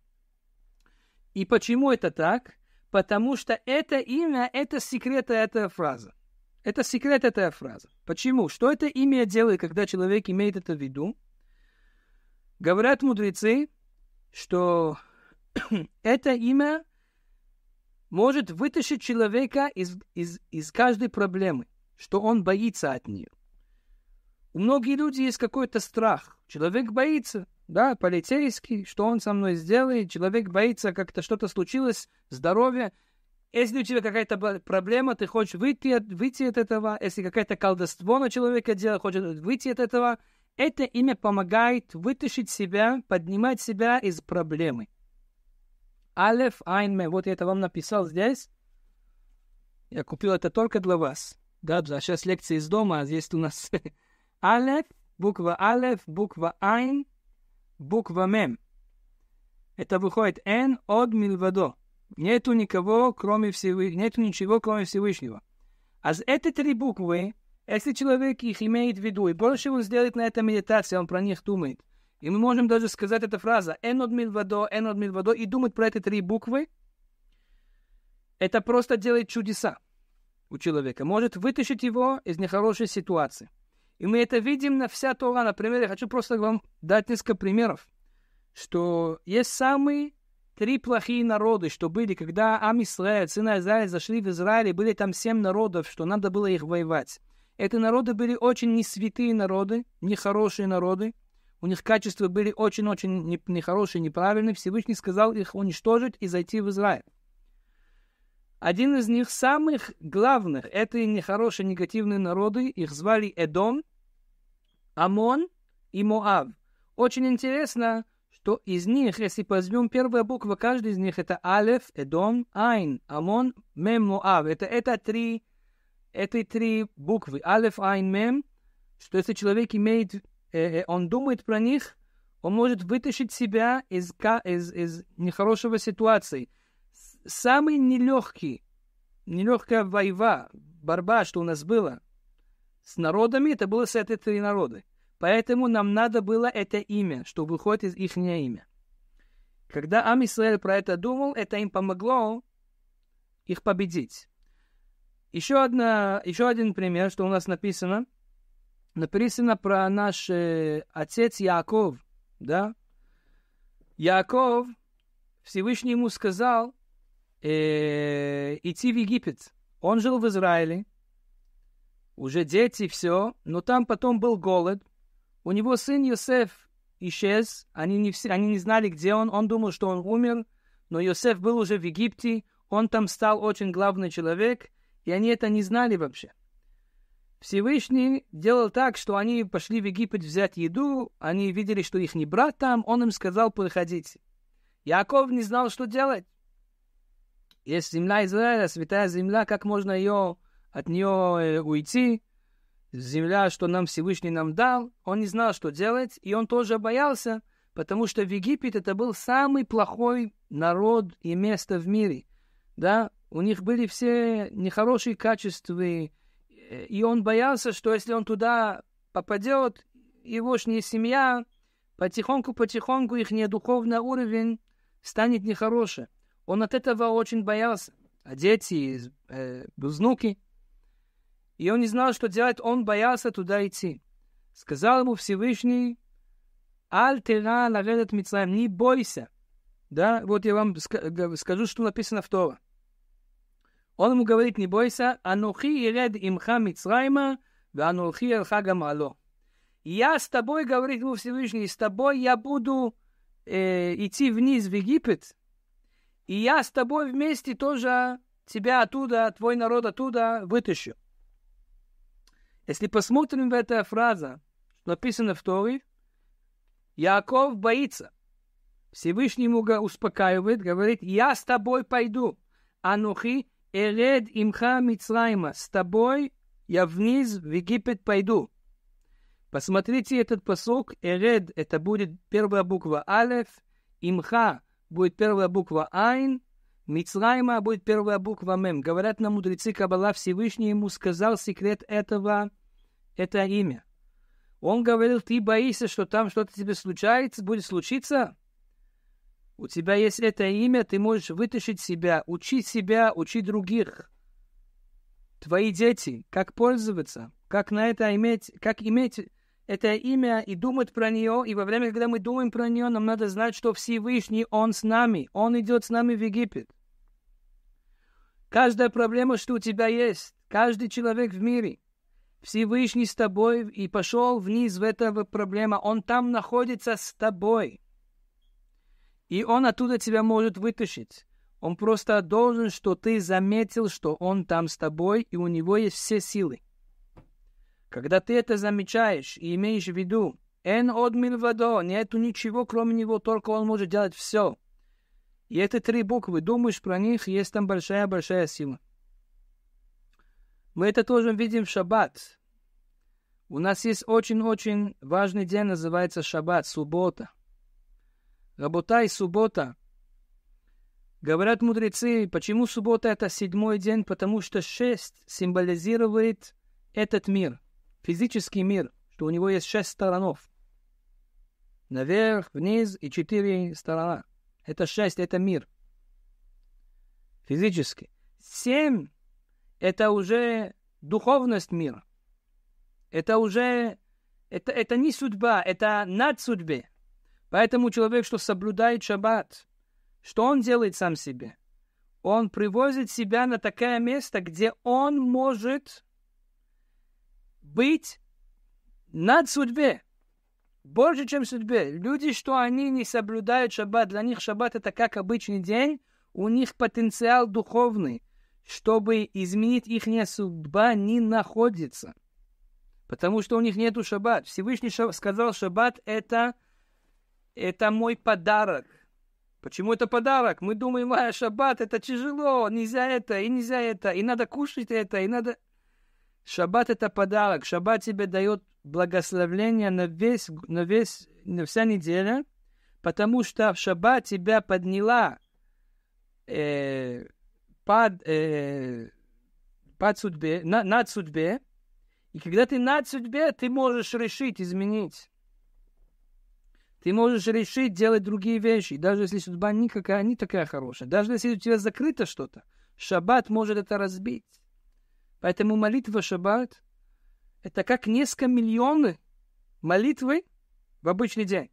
И почему это так? Потому что это имя – это секрет этой фразы. Это секрет этой фразы. Почему? Что это имя делает, когда человек имеет это в виду? Говорят мудрецы, что это имя может вытащить человека из, из, из каждой проблемы, что он боится от нее. У многих людей есть какой-то страх. Человек боится, да, полицейский, что он со мной сделает. Человек боится, как-то что-то случилось, здоровье. Если у тебя какая-то проблема, ты хочешь выйти от, выйти от этого. Если какое-то колдовство на человека делает, хочет выйти от этого. Это имя помогает вытащить себя, поднимать себя из проблемы. Алеф Айнме, вот я это вам написал здесь. Я купил это только для вас. Да, сейчас лекции из дома, а здесь у нас Алеф, буква Алеф, буква Айн, буква Мем. Это выходит Н от Милвадо. Нету никого, кроме Всевышнего. Нету ничего, кроме Всевышнего. А эти три буквы, если человек их имеет в виду, и больше он сделает на это медитации, он про них думает. И мы можем даже сказать эта фраза «Эн от Милвадо, Эн от Милвадо» и думать про эти три буквы. Это просто делает чудеса у человека. Может вытащить его из нехорошей ситуации. И мы это видим на вся Тора. Например, я хочу просто вам дать несколько примеров, что есть самые три плохие народы, что были, когда Амисраэль, сына Израиля, зашли в Израиль, и были там семь народов, что надо было их воевать. Эти народы были очень несвятые народы, нехорошие народы. У них качества были очень-очень нехорошие, неправильные. Всевышний сказал их уничтожить и зайти в Израиль. Один из них самых главных – это нехорошие негативные народы. Их звали Эдом, Амон и Моав. Очень интересно, что из них, если возьмем первая буква, каждый из них – это Алеф, Эдом, Айн, Амон, Мем, Моав. Это, это три, это три буквы – Алеф, Айн, Мем. Что если человек имеет, э, э, он думает про них, он может вытащить себя из, из, из нехорошего ситуации – самый нелегкий, нелегкая войва, борьба, что у нас было с народами, это было с этой три народы. Поэтому нам надо было это имя, что выходит из их имя. Когда Ам Исраэль про это думал, это им помогло их победить. Еще, одна, еще один пример, что у нас написано. Написано про наш э, отец Яков, да? Яков, Всевышний ему сказал, э, идти в Египет. Он жил в Израиле. Уже дети, все. Но там потом был голод. У него сын Йосеф исчез. Они не, все, они не знали, где он. Он думал, что он умер. Но Йосеф был уже в Египте. Он там стал очень главный человек. И они это не знали вообще. Всевышний делал так, что они пошли в Египет взять еду, они видели, что их не брат там, он им сказал, приходите. Яков не знал, что делать есть земля Израиля, святая земля, как можно ее, от нее э, уйти? Земля, что нам Всевышний нам дал, он не знал, что делать, и он тоже боялся, потому что в Египет это был самый плохой народ и место в мире. Да, у них были все нехорошие качества, и э, он боялся, что если он туда попадет, его ж не семья, потихоньку-потихоньку их не духовный уровень станет нехорошим. Он от этого очень боялся. А дети, э, внуки. И он не знал, что делать. Он боялся туда идти. Сказал ему Всевышний, «Аль-Тира ларедет Митсраем, не бойся». Да, вот я вам скажу, что написано в Тора. Он ему говорит, не бойся, «Анухи иред имха Митсраима, ванухи алхага мало». Я с тобой, говорит ему Всевышний, с тобой я буду э, идти вниз в Египет, и я с тобой вместе тоже тебя оттуда, твой народ оттуда вытащу. Если посмотрим в эту фразу, что написано в Торе, Яков боится. Всевышний ему успокаивает, говорит, я с тобой пойду. Анухи эред имха мицрайма, с тобой я вниз в Египет пойду. Посмотрите этот посок, эред, это будет первая буква алеф, имха, будет первая буква Айн, Мицрайма будет первая буква Мем. Говорят нам мудрецы Каббала Всевышний ему сказал секрет этого, это имя. Он говорил, ты боишься, что там что-то тебе случается, будет случиться? У тебя есть это имя, ты можешь вытащить себя, учить себя, учить других. Твои дети, как пользоваться, как на это иметь, как иметь это имя и думать про нее, и во время, когда мы думаем про нее, нам надо знать, что Всевышний, Он с нами, Он идет с нами в Египет. Каждая проблема, что у тебя есть, каждый человек в мире, Всевышний с тобой и пошел вниз в эту проблему, Он там находится с тобой. И Он оттуда тебя может вытащить. Он просто должен, что ты заметил, что Он там с тобой, и у Него есть все силы. Когда ты это замечаешь и имеешь в виду, «Эн од милвадо» — нету ничего, кроме него, только он может делать все. И эти три буквы, думаешь про них, есть там большая-большая сила. Мы это тоже видим в шаббат. У нас есть очень-очень важный день, называется шаббат, суббота. Работай, суббота. Говорят мудрецы, почему суббота это седьмой день? Потому что шесть символизирует этот мир — физический мир, что у него есть шесть сторонов. Наверх, вниз и четыре сторона. Это шесть, это мир. Физически. Семь – это уже духовность мира. Это уже, это, это не судьба, это над судьбой. Поэтому человек, что соблюдает шаббат, что он делает сам себе? Он привозит себя на такое место, где он может быть над судьбе, больше, чем судьбе. Люди, что они не соблюдают шаббат, для них шаббат это как обычный день, у них потенциал духовный, чтобы изменить их судьба, не находится. Потому что у них нету шаббат. Всевышний шаб... сказал, шаббат это, это мой подарок. Почему это подарок? Мы думаем, а, шаббат, это тяжело, нельзя это, и нельзя это, и надо кушать это, и надо... Шаббат это подарок. Шаббат тебе дает благословление на весь, на весь, на вся неделя, потому что в шаббат тебя подняла э, под, э, под судьбе, на, над судьбе, и когда ты над судьбе, ты можешь решить изменить. Ты можешь решить делать другие вещи, даже если судьба никакая, не такая хорошая, даже если у тебя закрыто что-то, шаббат может это разбить. Поэтому молитва шаббат — это как несколько миллионов молитвы в обычный день.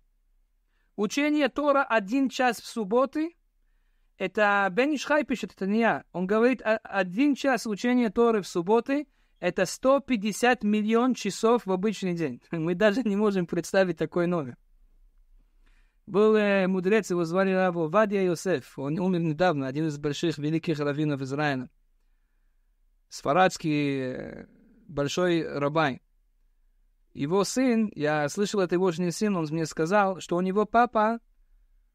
Учение Тора один час в субботы — это Бен Ишхай пишет, это не я. Он говорит, «А, один час учения Торы в субботы — это 150 миллион часов в обычный день. Мы даже не можем представить такой номер. Был э, мудрец, его звали Рабу Вадия Йосеф. Он умер недавно, один из больших великих раввинов Израиля сфарадский э, большой рабай. Его сын, я слышал, это его же сын, он мне сказал, что у него папа,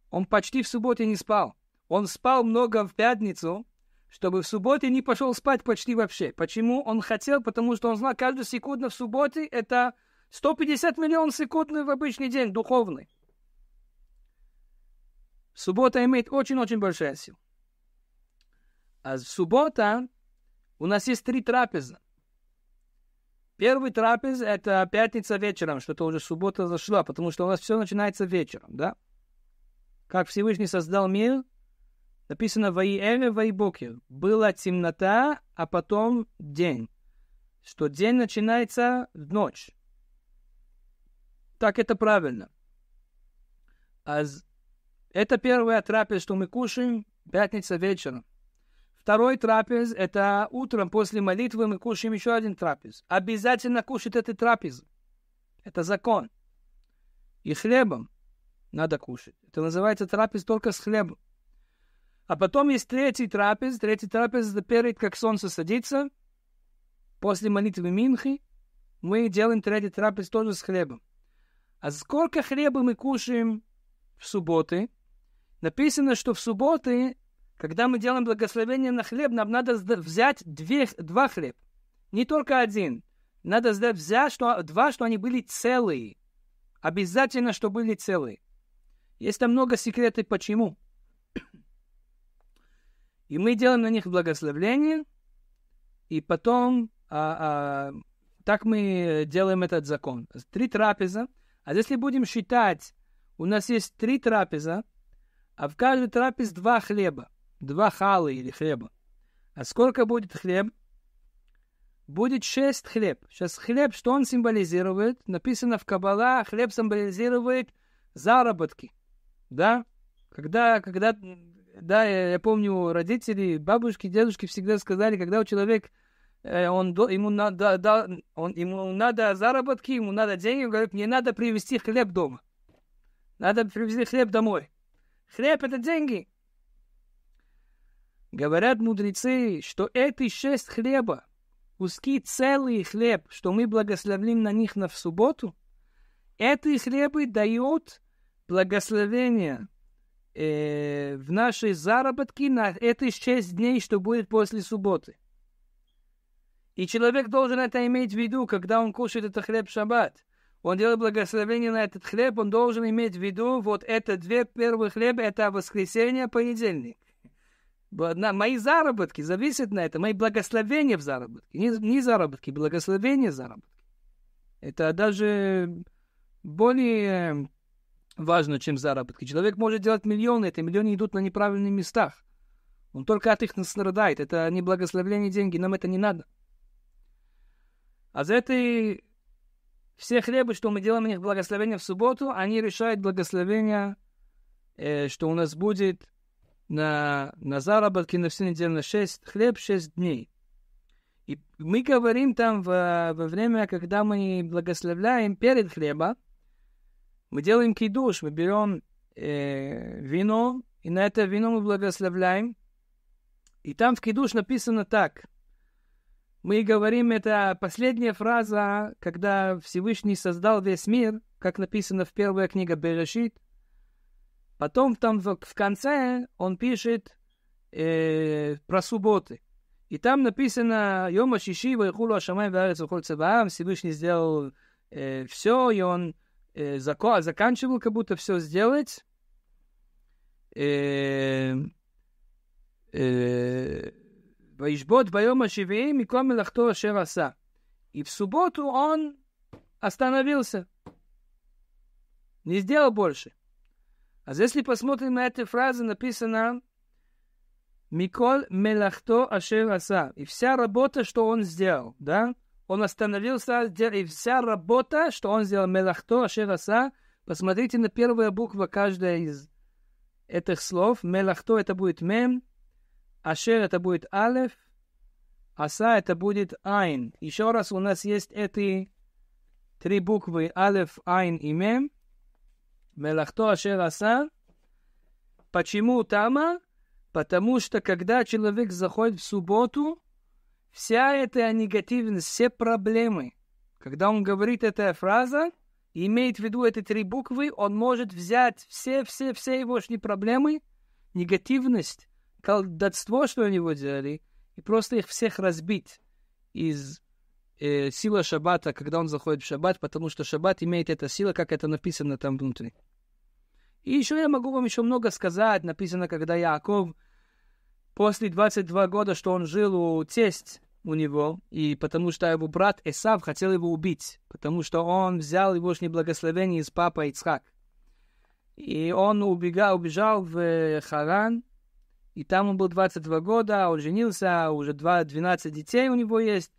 он почти в субботе не спал. Он спал много в пятницу, чтобы в субботе не пошел спать почти вообще. Почему? Он хотел, потому что он знал, каждую секунду в субботе это 150 миллионов секунд в обычный день, духовный. Суббота имеет очень-очень большую. сила. А суббота у нас есть три трапезы. Первый трапез – это пятница вечером, что-то уже суббота зашла, потому что у нас все начинается вечером, да? Как Всевышний создал мир, написано «Ваи эве, ваи бокер». Была темнота, а потом день. Что день начинается в ночь. Так это правильно. А это первая трапеза, что мы кушаем, пятница вечером. Второй трапез – это утром после молитвы мы кушаем еще один трапез. Обязательно кушать этот трапез. Это закон. И хлебом надо кушать. Это называется трапез только с хлебом. А потом есть третий трапез. Третий трапез – это перед, как солнце садится. После молитвы Минхи мы делаем третий трапез тоже с хлебом. А сколько хлеба мы кушаем в субботы? Написано, что в субботы когда мы делаем благословение на хлеб, нам надо взять две, два хлеба. Не только один. Надо взять что, два, что они были целые. Обязательно, что были целые. Есть там много секретов, почему. И мы делаем на них благословление, и потом а, а, так мы делаем этот закон. Три трапеза. А если будем считать, у нас есть три трапеза, а в каждой трапезе два хлеба два халы или хлеба. А сколько будет хлеб? Будет шесть хлеб. Сейчас хлеб, что он символизирует? Написано в Каббала, хлеб символизирует заработки. Да? Когда, когда, да, я, я помню, родители, бабушки, дедушки всегда сказали, когда у человека э, он, ему, надо, да, он, ему надо заработки, ему надо деньги, он говорит, мне надо привезти хлеб дома. Надо привезти хлеб домой. Хлеб — это деньги. Говорят мудрецы, что эти шесть хлеба, узкий целый хлеб, что мы благословим на них на в субботу, эти хлебы дают благословение э, в нашей заработке на эти шесть дней, что будет после субботы. И человек должен это иметь в виду, когда он кушает этот хлеб в шаббат. Он делает благословение на этот хлеб, он должен иметь в виду вот это две первые хлеба, это воскресенье, понедельник на мои заработки зависят на это, мои благословения в заработке. Не, не заработки, благословения заработки. Это даже более эм, важно, чем заработки. Человек может делать миллионы, эти миллионы идут на неправильных местах. Он только от их страдает. Это не благословление деньги, нам это не надо. А за это все хлебы, что мы делаем у них благословение в субботу, они решают благословение, э, что у нас будет на, на заработки на всю неделю на 6, хлеб 6 дней. И мы говорим там во, во время, когда мы благословляем перед хлеба, мы делаем кидуш, мы берем э, вино, и на это вино мы благословляем. И там в кидуш написано так. Мы говорим, это последняя фраза, когда Всевышний создал весь мир, как написано в первой книге Берешит, Потом там в, в конце он пишет э, про субботы. И там написано «Йома шиши вайхулу ашамай варец вахуль цеваам». Всевышний сделал э, все, и он э, закон, заканчивал как будто все сделать. Э, э, «Ваишбот байома шивеи миком мелахто ашер аса». И в субботу он остановился. Не сделал больше. А если посмотрим на эту фразу, написано «Миколь мелахто ашер аса». И вся работа, что он сделал, да? Он остановился, и вся работа, что он сделал, мелахто ашер аса. Посмотрите на первая букву каждая из этих слов. Мелахто это будет мем, ашер это будет алеф, аса это будет айн. Еще раз у нас есть эти три буквы алеф, айн и мем – Мелахто ашер аса. Почему тама? Потому что когда человек заходит в субботу, вся эта негативность, все проблемы, когда он говорит эта фраза, имеет в виду эти три буквы, он может взять все-все-все его проблемы, негативность, колдовство, что у него делали, и просто их всех разбить из э, сила шаббата, когда он заходит в шаббат, потому что шаббат имеет эта сила, как это написано там внутри. И еще я могу вам еще много сказать. Написано, когда Яков после 22 года, что он жил у тесть у него, и потому что его брат Эсав хотел его убить, потому что он взял его ж неблагословение из папы Ицхак. И он убегал, убежал в э, Харан, и там он был 22 года, он женился, уже 2, 12 детей у него есть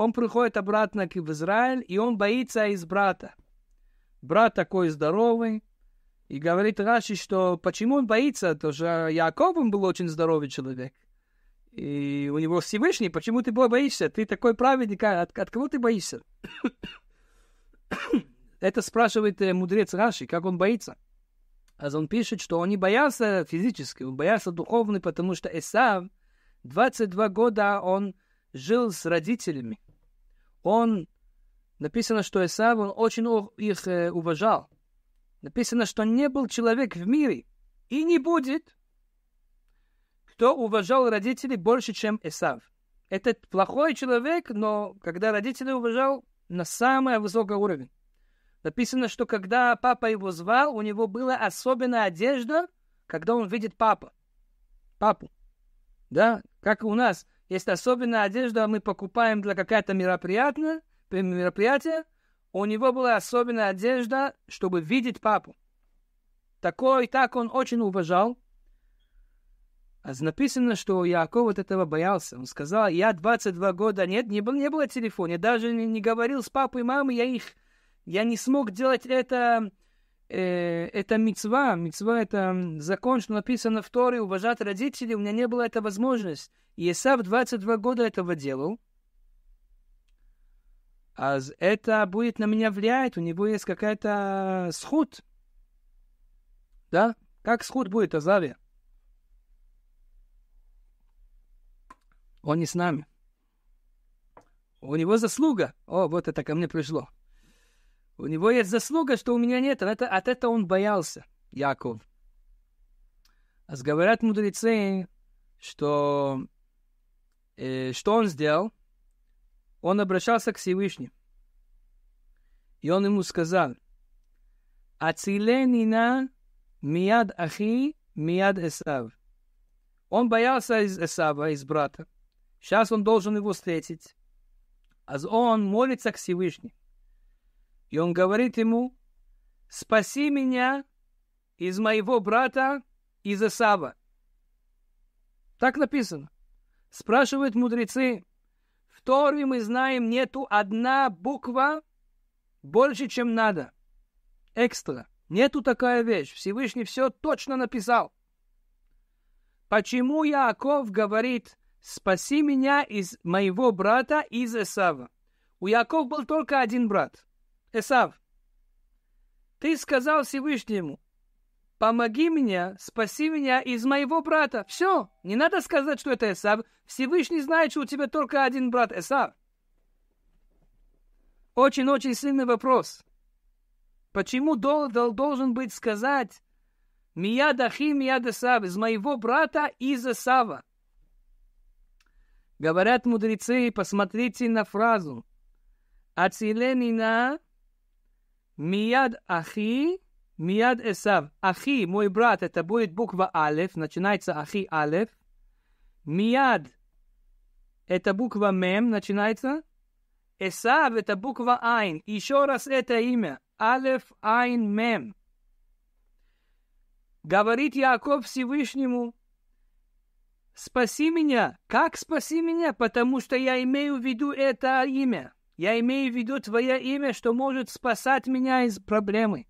он приходит обратно к Израиль, и он боится из брата. Брат такой здоровый, и говорит Раши, что почему он боится, то же Яков он был очень здоровый человек. И у него Всевышний, почему ты боишься? Ты такой праведник, а от, от кого ты боишься? Это спрашивает э, мудрец Раши, как он боится. А он пишет, что он не боялся физически, он боялся духовно, потому что Эсав 22 года он жил с родителями он, написано, что Исав, он очень их э, уважал. Написано, что не был человек в мире и не будет, кто уважал родителей больше, чем Исав. Это плохой человек, но когда родители уважал, на самый высокий уровень. Написано, что когда папа его звал, у него была особенная одежда, когда он видит папа. Папу. Да, как у нас. Если особенная одежда мы покупаем для какая-то мероприятия, мероприятия, у него была особенная одежда, чтобы видеть папу. Такой так он очень уважал. А написано, что Яков вот этого боялся. Он сказал, я 22 года, нет, не было, не было телефона, я даже не, не говорил с папой и мамой, я их, я не смог делать это э, это мецва. Мецва это закон, что написано в Торе, уважать родителей. У меня не было этой возможности. И Исав 22 года этого делал. А это будет на меня влиять, у него есть какая-то э, сход. Да? Как сход будет Азавия? Он не с нами. У него заслуга. О, вот это ко мне пришло. У него есть заслуга, что у меня нет. Это, от этого он боялся, Яков. А говорят мудрецы, что, э, что он сделал? Он обращался к Всевышнему. И он ему сказал, «Ацилени мияд ахи мияд эсав». Он боялся из Эсава, из брата. Сейчас он должен его встретить. А он молится к Всевышнему. И он говорит ему, спаси меня из моего брата из Исава. Так написано. Спрашивают мудрецы, в Торе мы знаем, нету одна буква больше, чем надо. Экстра. Нету такая вещь. Всевышний все точно написал. Почему Яков говорит, спаси меня из моего брата из Исава? У Яков был только один брат. Эсав, ты сказал Всевышнему, помоги меня, спаси меня из моего брата. Все, не надо сказать, что это Эсав. Всевышний знает, что у тебя только один брат Эсав. Очень-очень сильный вопрос. Почему дол дол должен быть сказать «Миядахи, миядасав» из моего брата из Эсава? Говорят мудрецы, посмотрите на фразу «Ацилени на Мияд Ахи, Мияд Эсав. Ахи, мой брат, это будет буква Алеф, начинается Ахи Алеф. Мияд, это буква Мем, начинается. Эсав, это буква Айн. Еще раз это имя. Алеф Айн Мем. Говорит Яков Всевышнему, спаси меня. Как спаси меня? Потому что я имею в виду это имя. Я имею в виду твое имя, что может спасать меня из проблемы.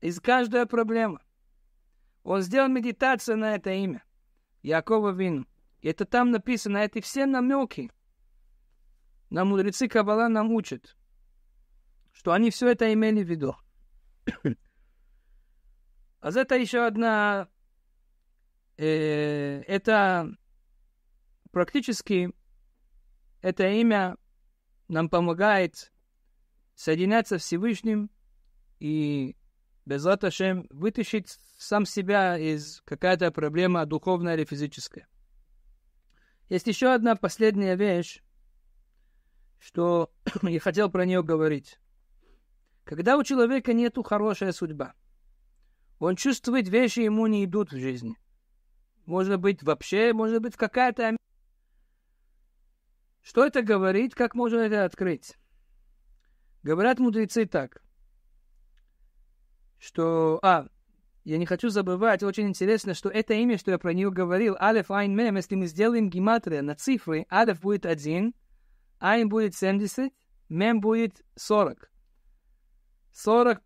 Из каждой проблемы. Он сделал медитацию на это имя. Якова Вину. И это там написано, это все намеки. На мудрецы Кабала нам учат, что они все это имели в виду. а это еще одна... Э, это практически это имя нам помогает соединяться с Всевышним и без Латашем вытащить сам себя из какая-то проблема духовная или физическая. Есть еще одна последняя вещь, что я хотел про нее говорить. Когда у человека нету хорошая судьба, он чувствует вещи, ему не идут в жизни. Может быть, вообще, может быть, какая-то что это говорит? Как можно это открыть? Говорят мудрецы так, что... А, я не хочу забывать, очень интересно, что это имя, что я про нее говорил, Алеф Айн Мем, если мы сделаем гематрия на цифры, Алеф будет 1, Айн будет 70, Мем будет 40. 40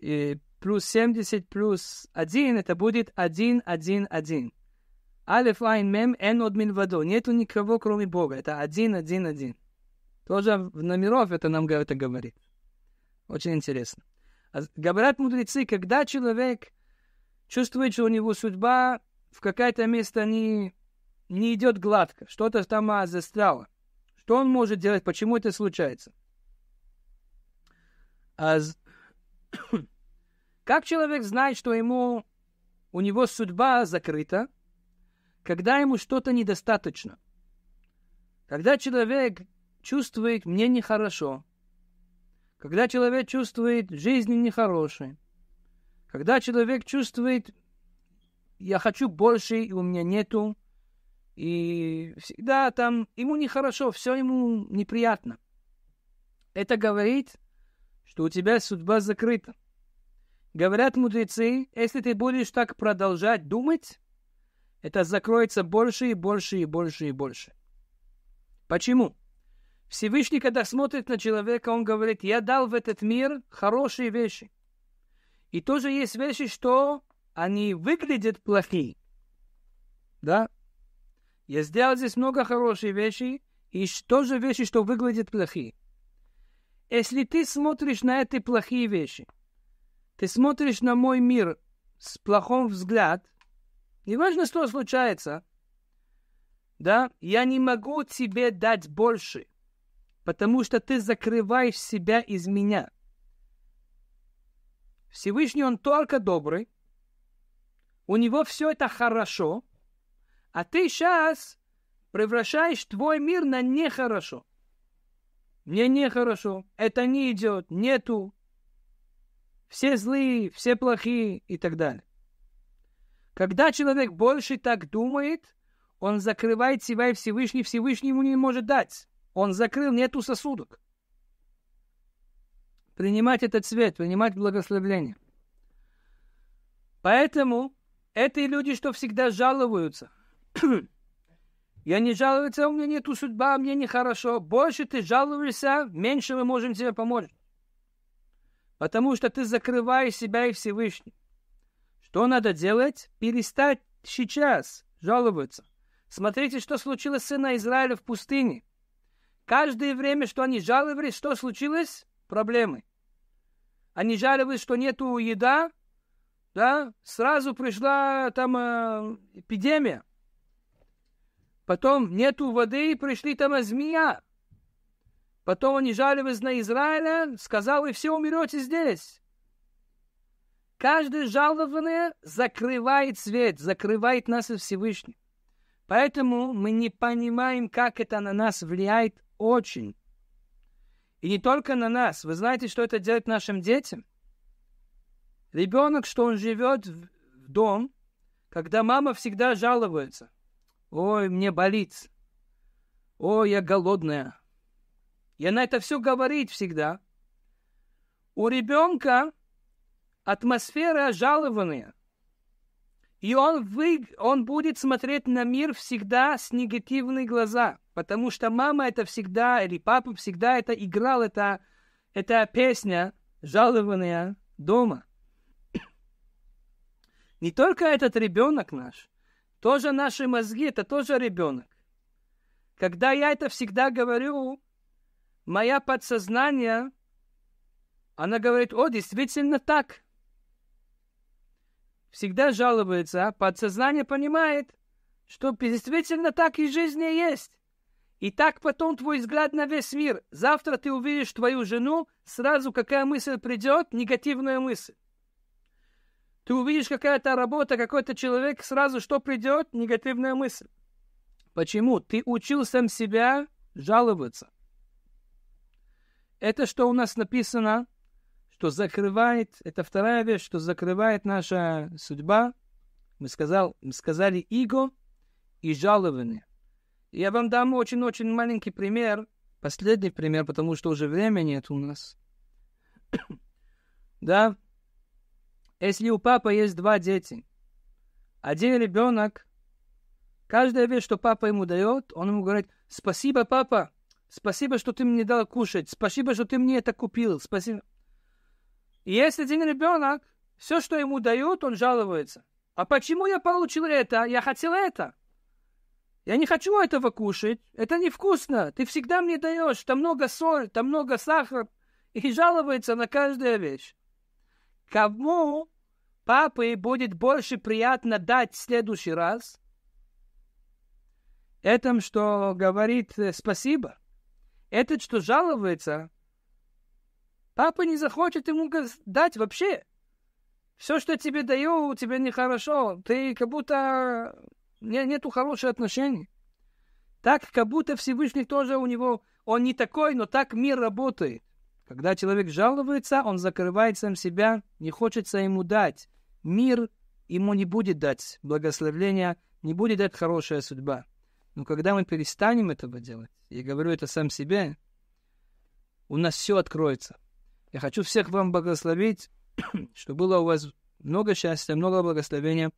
и плюс 70 плюс 1, это будет 1, 1, 1. Алиф Айн Мем Эн Од Минвадо. Нету никого, кроме Бога. Это один, один, один. Тоже в номеров это нам это говорит. Очень интересно. А говорят мудрецы, когда человек чувствует, что у него судьба в какое-то место не, не идет гладко, что-то там застряло, что он может делать, почему это случается? А как человек знает, что ему у него судьба закрыта, когда ему что-то недостаточно. Когда человек чувствует «мне нехорошо», когда человек чувствует «жизнь нехорошая», когда человек чувствует «я хочу больше, и у меня нету», и всегда там ему нехорошо, все ему неприятно. Это говорит, что у тебя судьба закрыта. Говорят мудрецы, если ты будешь так продолжать думать, это закроется больше и больше и больше и больше. Почему? Всевышний, когда смотрит на человека, он говорит, я дал в этот мир хорошие вещи. И тоже есть вещи, что они выглядят плохие. Да? Я сделал здесь много хороших вещей, и тоже вещи, что выглядят плохие. Если ты смотришь на эти плохие вещи, ты смотришь на мой мир с плохим взгляд, Неважно, что случается. Да, я не могу тебе дать больше, потому что ты закрываешь себя из меня. Всевышний, он только добрый. У него все это хорошо. А ты сейчас превращаешь твой мир на нехорошо. Мне нехорошо, это не идет, нету. Все злые, все плохие и так далее. Когда человек больше так думает, он закрывает себя и Всевышний, Всевышний ему не может дать. Он закрыл, нету сосудок. Принимать этот свет, принимать благословление. Поэтому это и люди, что всегда жалуются. Я не жалуюсь, у меня нету судьба, мне нехорошо. Больше ты жалуешься, меньше мы можем тебе помочь. Потому что ты закрываешь себя и Всевышний. Что надо делать? Перестать сейчас, жаловаться. Смотрите, что случилось с сына Израиля в пустыне. Каждое время, что они жаловались, что случилось? Проблемы. Они жаловались, что нету еда, да, сразу пришла там э, эпидемия. Потом нету воды, пришли там э, змея. Потом они жаловались на Израиля, сказал, и все умрете здесь. Каждый жалованное закрывает свет, закрывает нас и Всевышний. Поэтому мы не понимаем, как это на нас влияет очень. И не только на нас. Вы знаете, что это делает нашим детям? Ребенок, что он живет в дом, когда мама всегда жалуется. Ой, мне болит. Ой, я голодная. И она это все говорит всегда. У ребенка атмосфера жалования. И он, вы, он будет смотреть на мир всегда с негативными глаза, потому что мама это всегда, или папа всегда это играл, это, это песня жалованная дома. Не только этот ребенок наш, тоже наши мозги, это тоже ребенок. Когда я это всегда говорю, моя подсознание, она говорит, о, действительно так всегда жалуется, а подсознание понимает, что действительно так и жизни есть. И так потом твой взгляд на весь мир. Завтра ты увидишь твою жену, сразу какая мысль придет, негативная мысль. Ты увидишь какая-то работа, какой-то человек, сразу что придет, негативная мысль. Почему? Ты учил сам себя жаловаться. Это что у нас написано что закрывает, это вторая вещь, что закрывает наша судьба. Мы, сказал, мы сказали иго и жалование. Я вам дам очень-очень маленький пример, последний пример, потому что уже времени нет у нас. да? Если у папы есть два дети, один ребенок, каждая вещь, что папа ему дает, он ему говорит, спасибо, папа, спасибо, что ты мне дал кушать, спасибо, что ты мне это купил, спасибо. И есть один ребенок, все, что ему дают, он жалуется. А почему я получил это? Я хотел это. Я не хочу этого кушать. Это невкусно. Ты всегда мне даешь. Там много соли, там много сахара. И жалуется на каждую вещь. Кому папы будет больше приятно дать в следующий раз? Этом, что говорит э, спасибо. Этот, что жалуется, Папа не захочет ему дать вообще. Все, что тебе даю, у тебе нехорошо. Ты как будто... Не, нету хороших отношений. Так, как будто Всевышний тоже у него... Он не такой, но так мир работает. Когда человек жалуется, он закрывает сам себя, не хочется ему дать. Мир ему не будет дать благословления, не будет дать хорошая судьба. Но когда мы перестанем этого делать, я говорю это сам себе, у нас все откроется. Я хочу всех вам благословить, чтобы было у вас много счастья, много благословения.